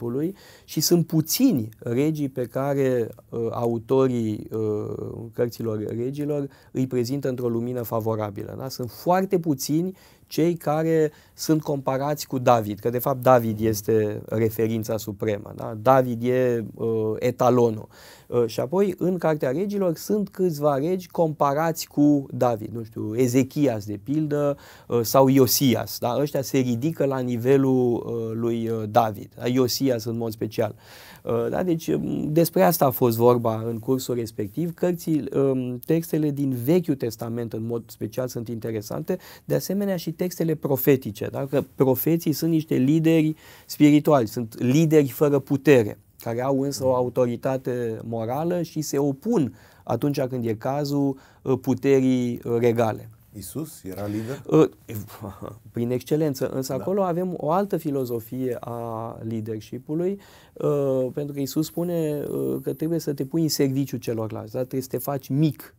și sunt puțini regii pe care uh, autorii uh, cărților regilor îi prezintă într-o lumină favorabilă. Da? Sunt foarte puțini cei care sunt comparați cu David, că de fapt David este referința supremă, da? David e uh, etalonul. Uh, și apoi în Cartea Regilor sunt câțiva regi comparați cu David, nu știu, Ezechias de pildă uh, sau Iosias, da? ăștia se ridică la nivelul uh, lui uh, David, da? Iosias în mod special. Uh, Uh, da? Deci um, despre asta a fost vorba în cursul respectiv. Cărții, um, textele din Vechiul Testament în mod special sunt interesante, de asemenea și textele profetice, da? că profeții sunt niște lideri spirituali, sunt lideri fără putere care au însă o autoritate morală și se opun atunci când e cazul uh, puterii uh, regale. Isus era lider? Ă, prin excelență, însă da. acolo avem o altă filozofie a leadership ă, pentru că Isus spune ă, că trebuie să te pui în serviciu celorlalți, da? trebuie să te faci mic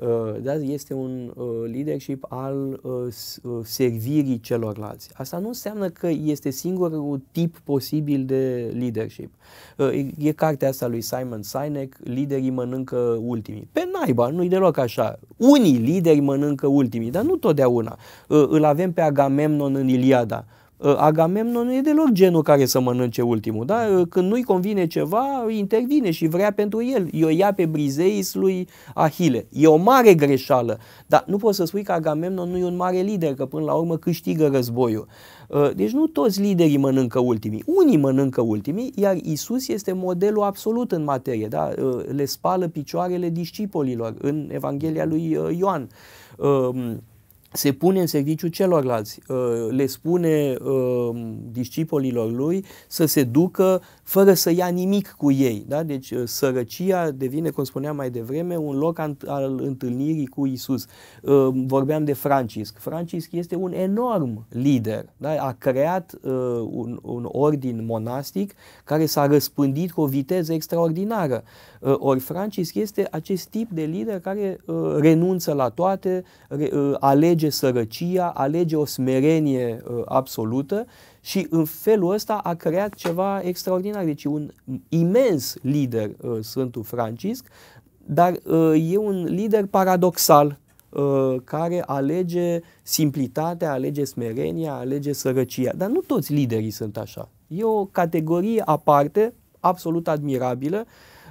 Uh, da? este un uh, leadership al uh, servirii celorlalți. Asta nu înseamnă că este singurul tip posibil de leadership. E cartea asta lui Simon Sinek, Liderii mănâncă ultimii. Pe naiba, nu-i deloc așa. Unii lideri mănâncă ultimii, dar nu totdeauna. Îl avem pe Agamemnon în Iliada Ă, Agamemnon nu e deloc genul care să mănânce ultimul, da? Ă, când nu-i convine ceva, intervine și vrea pentru el. Eu ia pe Brizeis lui Ahile. E o mare greșeală, dar nu poți să spui că Agamemnon nu e un mare lider, că până la urmă câștigă războiul. Ă, deci nu toți liderii mănâncă ultimii, unii mănâncă ultimii, iar Isus este modelul absolut în materie, da? Le spală picioarele discipolilor în Evanghelia lui Ioan se pune în serviciu celorlalți, uh, le spune uh, discipolilor lui să se ducă fără să ia nimic cu ei. Da? Deci uh, sărăcia devine, cum spuneam mai devreme, un loc al întâlnirii cu Isus. Uh, vorbeam de Francisc. Francisc este un enorm lider. Da? A creat uh, un, un ordin monastic care s-a răspândit cu o viteză extraordinară. Ori Francisc este acest tip de lider care renunță la toate, alege sărăcia, alege o smerenie absolută și în felul ăsta a creat ceva extraordinar. Deci un imens lider uh, Sfântul Francisc, dar uh, e un lider paradoxal uh, care alege simplitatea, alege smerenia, alege sărăcia. Dar nu toți liderii sunt așa. E o categorie aparte, absolut admirabilă,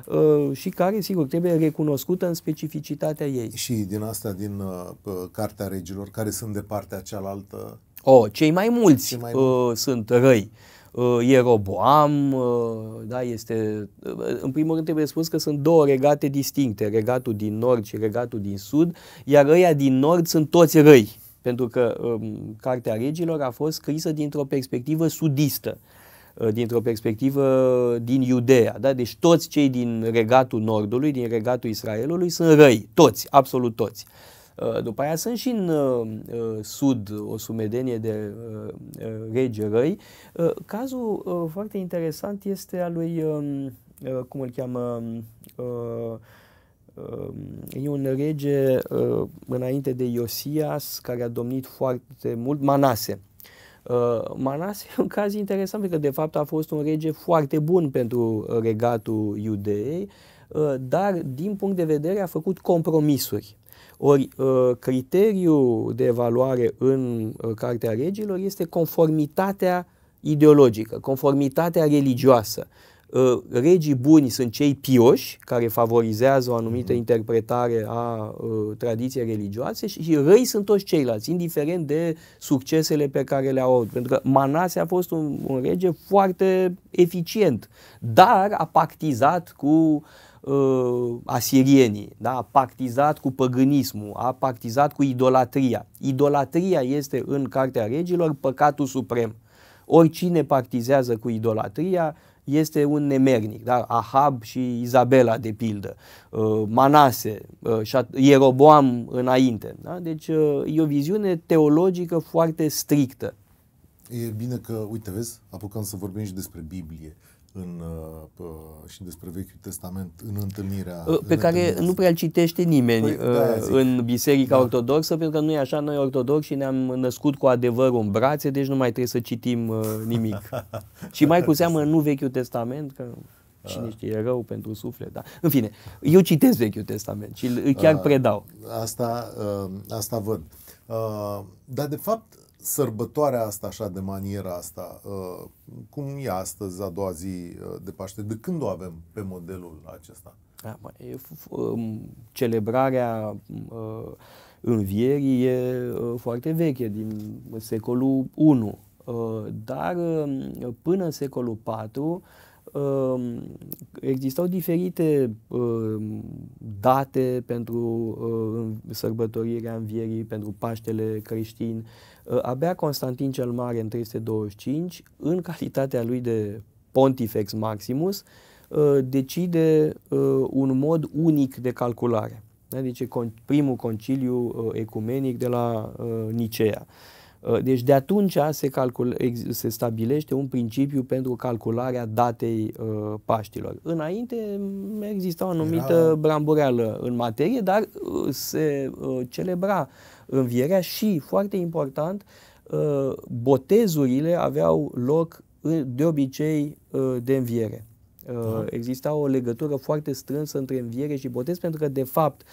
uh, și care, sigur, trebuie recunoscută în specificitatea ei. Și din asta, din uh, Cartea Regilor, care sunt de partea cealaltă Oh, cei mai mulți cei mai uh, mulți. Uh, sunt răi. Uh, e Roboam, uh, da, este... Uh, în primul rând trebuie spus că sunt două regate distincte, regatul din nord și regatul din sud, iar ăia din nord sunt toți răi, pentru că um, Cartea Regilor a fost scrisă dintr-o perspectivă sudistă uh, dintr-o perspectivă din Iudea. Da? Deci toți cei din regatul Nordului, din regatul Israelului, sunt răi. Toți, absolut toți. Uh, Uh, după aia sunt și în uh, uh, sud o sumedenie de rege răi. Cazul foarte interesant este al lui, um, cum îl cheamă, um, e un rege înainte de Iosias care a domnit foarte mult, Manase. Manase e un caz interesant pentru că de fapt a fost un rege foarte bun pentru regatul iudei, dar din punct de vedere a făcut compromisuri ori uh, criteriul de evaluare în uh, Cartea Regilor este conformitatea ideologică, conformitatea religioasă. Uh, regii buni sunt cei pioși, care favorizează o anumită mhm. interpretare a tradiției religioase și răi sunt toți ceilalți, indiferent de succesele pe care le-au avut. Pentru că Manase a fost un, un rege foarte eficient, dar a pactizat cu uh, uh, asirienii, da? a pactizat cu păgânismul, a pactizat cu idolatria. Idolatria este în Cartea Regilor păcatul suprem. Oricine pactizează cu idolatria este un nemernic, da? Ahab și Izabela de pildă, uh, Manase, uh, Ieroboam înainte. Da? Deci uh, e o viziune teologică foarte strictă. E bine că, uite, vezi, apucăm să vorbim și despre Biblie în, uh, și despre Vechiul Testament în întâlnirea... Pe în care întâlnirea. nu prea îl citește nimeni păi, uh, în Biserica da. Ortodoxă, pentru că nu e așa, noi ortodoxi ne-am născut cu adevărul în brațe, deci nu mai trebuie să citim uh, nimic. și mai cu seamă nu Vechiul Testament, că cine știe, e rău pentru suflet. Da. În fine, eu citesc Vechiul Testament și chiar uh, predau. Asta, uh, asta văd. Uh, dar de fapt, sărbătoarea asta așa de maniera asta, uh, cum e astăzi a doua zi uh, de Paște? De când o avem pe modelul acesta? Da, e, um, celebrarea uh, învierii e foarte veche, din secolul I. Dar um, până în secolul IV um, existau diferite date pentru sărbătorirea învierii, pentru Paștele creștin Ă, abia Constantin cel Mare în 325, în calitatea lui de Pontifex Maximus, ă, decide ă, un mod unic de calculare. Da, deci primul conciliu ecumenic de la Nicea. Deci de atunci se, calcul, se stabilește un principiu pentru calcularea datei Paștilor. Înainte exista o anumită brambureală în materie, dar se celebra învierea și, foarte important, uh, botezurile aveau loc uh, de obicei uh, de înviere. Exista o legătură foarte strânsă între înviere și botez, pentru că, de fapt,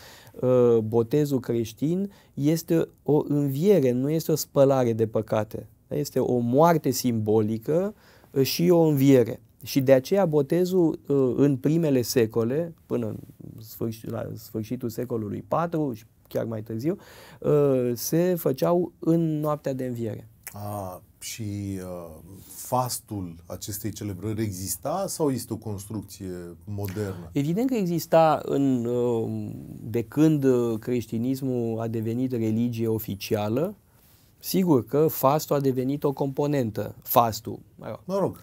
botezul creștin este o înviere, nu este o spălare de păcate. Este o moarte simbolică și o înviere. Și de aceea botezul în primele secole, până în sfârșit, la sfârșitul secolului 4 și chiar mai târziu, uh, se făceau în noaptea de înviere. A, și uh, fastul acestei celebrări exista sau este o construcție modernă? Evident că exista în, uh, de când uh, creștinismul a devenit religie oficială, sigur că fastul a devenit o componentă, fastul, mă rog. Mă rog.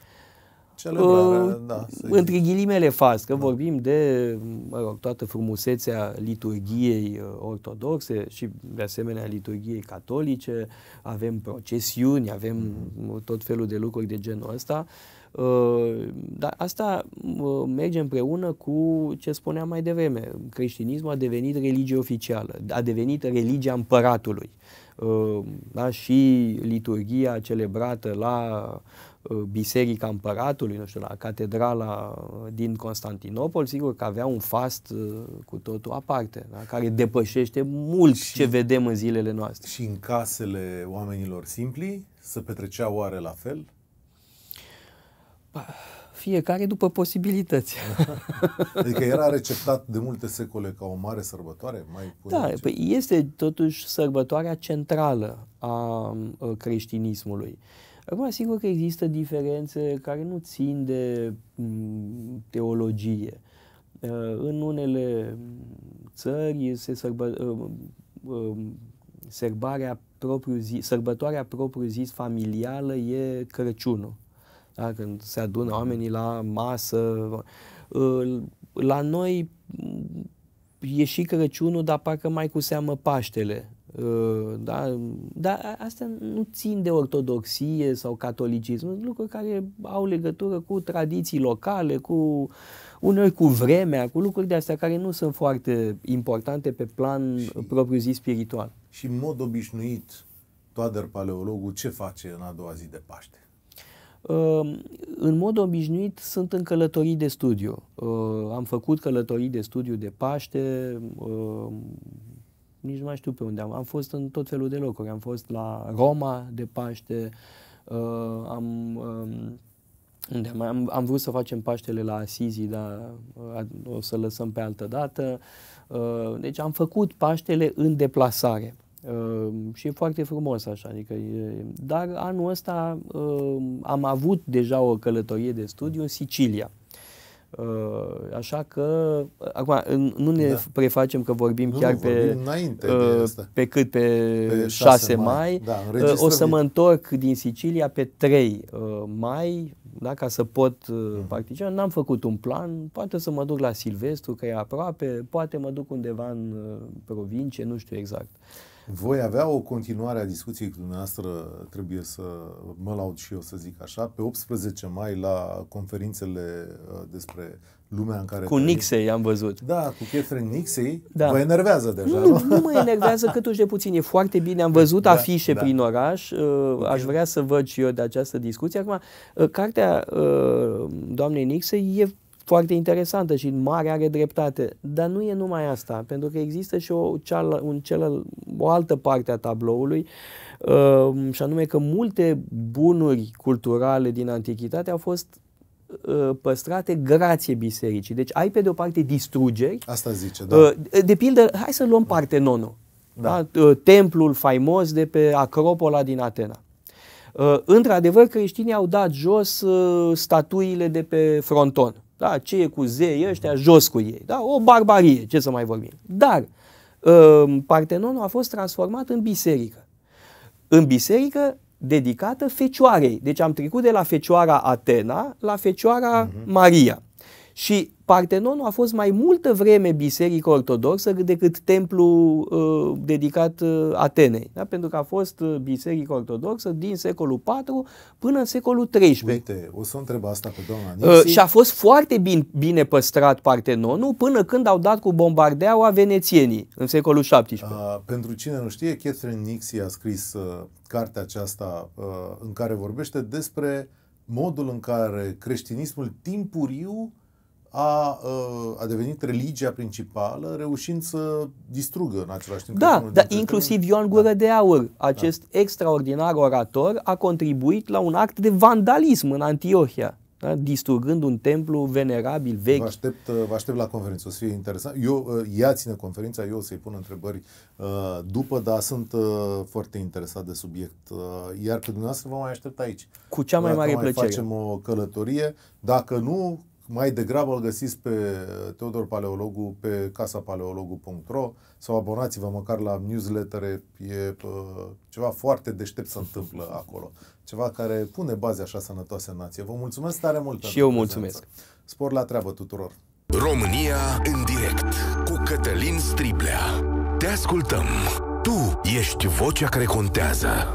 Celebrarea, uh, da, între ghilimele fals, că da. vorbim de mă rog, toată frumusețea liturgiei uh, ortodoxe și de asemenea liturgiei catolice, avem procesiuni, avem mm. tot felul de lucruri de genul ăsta, uh, dar asta uh, merge împreună cu ce spuneam mai devreme, creștinismul a devenit religie oficială, a devenit religia împăratului uh, da, și liturgia celebrată la Uh, Biserica Împăratului, nu știu, la Catedrala uh, din Constantinopol, sigur că avea un fast uh, cu totul aparte, da? care depășește mult și, ce vedem în zilele noastre. Și în casele oamenilor simpli se petrecea oare la fel? fiecare după posibilități. adică era receptat de multe secole ca o mare sărbătoare? Mai da, păi este totuși sărbătoarea centrală a creștinismului. Acum, sigur că există diferențe care nu țin de mm, teologie. Uh, în unele țări se sărbă, uh, uh, um, sărbarea propriu zi, sărbătoarea propriu zis familială e Crăciunul. Da? Când se adună oamenii la masă. La noi mm, e și Crăciunul, dar parcă mai cu seamă Paștele. Ă, da? Dar astea nu țin de ortodoxie sau catolicism, sunt lucruri care au legătură cu tradiții locale, cu uneori cu vremea, cu lucruri de astea care nu sunt foarte importante pe plan propriu-zis spiritual. Și în mod obișnuit, Toader Paleologul ce face în a doua zi de Paște? Ă, în mod obișnuit sunt în călătorii de studiu. Ă, am făcut călătorii de studiu de Paște, nici nu mai știu pe unde am. Am fost în tot felul de locuri. Am fost la Roma de Paște, uh, am, uh, unde mai am, am vrut să facem Paștele la Asizi, dar uh, o să lăsăm pe altă dată. Uh, deci am făcut Paștele în deplasare. Uh, și e foarte frumos așa, adică e, dar anul ăsta uh, am avut deja o călătorie de studiu în Sicilia. Uh, așa că, acum, nu ne da. prefacem că vorbim nu, chiar nu, pe, vorbim uh, pe cât, pe, pe 6 mai. mai. Da, uh, o să mă întorc din Sicilia pe 3 mai, da, ca să pot mm. participa. N-am făcut un plan, poate să mă duc la Silvestru, că e aproape, poate mă duc undeva în provincie, nu știu exact. Uh, voi avea o continuare a discuției cu dumneavoastră, trebuie să mă laud și eu să zic așa, pe 18 mai la conferințele uh, despre lumea în care... Cu Nixei am văzut. Da, cu Catherine Nixei. Da. Vă enervează deja, nu? Nu, nu mă enervează cât de puțin. E foarte bine. Am văzut da, afișe da. prin oraș. Uh, okay. Aș vrea să văd și eu de această discuție. Acum, uh, cartea doamnei Nixei e foarte interesantă și mare are dreptate. Dar nu e numai asta, pentru că există și o, ceală, un celăl, o altă parte a tabloului, uh, și anume că multe bunuri culturale din antichitate au fost uh, păstrate grație bisericii. Deci ai pe de o parte distrugeri. Asta zice, da. Uh, de pildă, hai să luăm Partenonul. Da. da? Uh, templul faimos de pe Acropola din Atena. Într-adevăr, creștinii au dat jos statuile de pe fronton. Da, ce e cu zei ăștia, jos cu ei. Da, o barbarie, ce să mai vorbim. Dar um, Partenonul a fost transformat în biserică. În biserică dedicată Fecioarei. Deci am trecut de la Fecioara Atena la Fecioara uh-huh. Maria. Și Partenonul a fost mai multă vreme biserică ortodoxă decât templu uh, dedicat uh, Atenei, da? pentru că a fost uh, biserică ortodoxă din secolul IV până în secolul XIII. Uite, o să întreb asta pe doamna Uh, și a fost foarte bine, bine păstrat Partenonul până când au dat cu bombardeaua venețienii în secolul XVII. Uh, pentru cine nu știe, Catherine Nixie a scris uh, cartea aceasta uh, în care vorbește despre modul în care creștinismul timpuriu a, ă, a devenit religia principală, reușind să distrugă în același timp. Da, dar inclusiv Ioan da. Gură da. de Aur, da. acest da. extraordinar orator, a contribuit la un act de vandalism în Antiohia. Da? distrugând un templu venerabil, vechi. Vă aștept, vă aștept la conferință, o să fie interesant. Eu, ea ă, ține conferința, eu o să-i pun întrebări uh, după, dar sunt uh, foarte interesat de subiect. Uh, iar pe dumneavoastră vă mai aștept aici. Cu cea mai Dacă mare mai plăcere. facem o călătorie. Dacă nu, mai degrabă îl găsiți pe uh, Teodor Paleologu pe casapaleologu.ro sau abonați-vă măcar la newslettere, e uh, ceva foarte deștept se întâmplă acolo. Ceva care pune baze așa sănătoase în nație. Vă mulțumesc tare mult. Și eu mulțumesc. Prezență. Spor la treabă tuturor. România în direct cu Cătălin Striblea. Te ascultăm. Tu ești vocea care contează.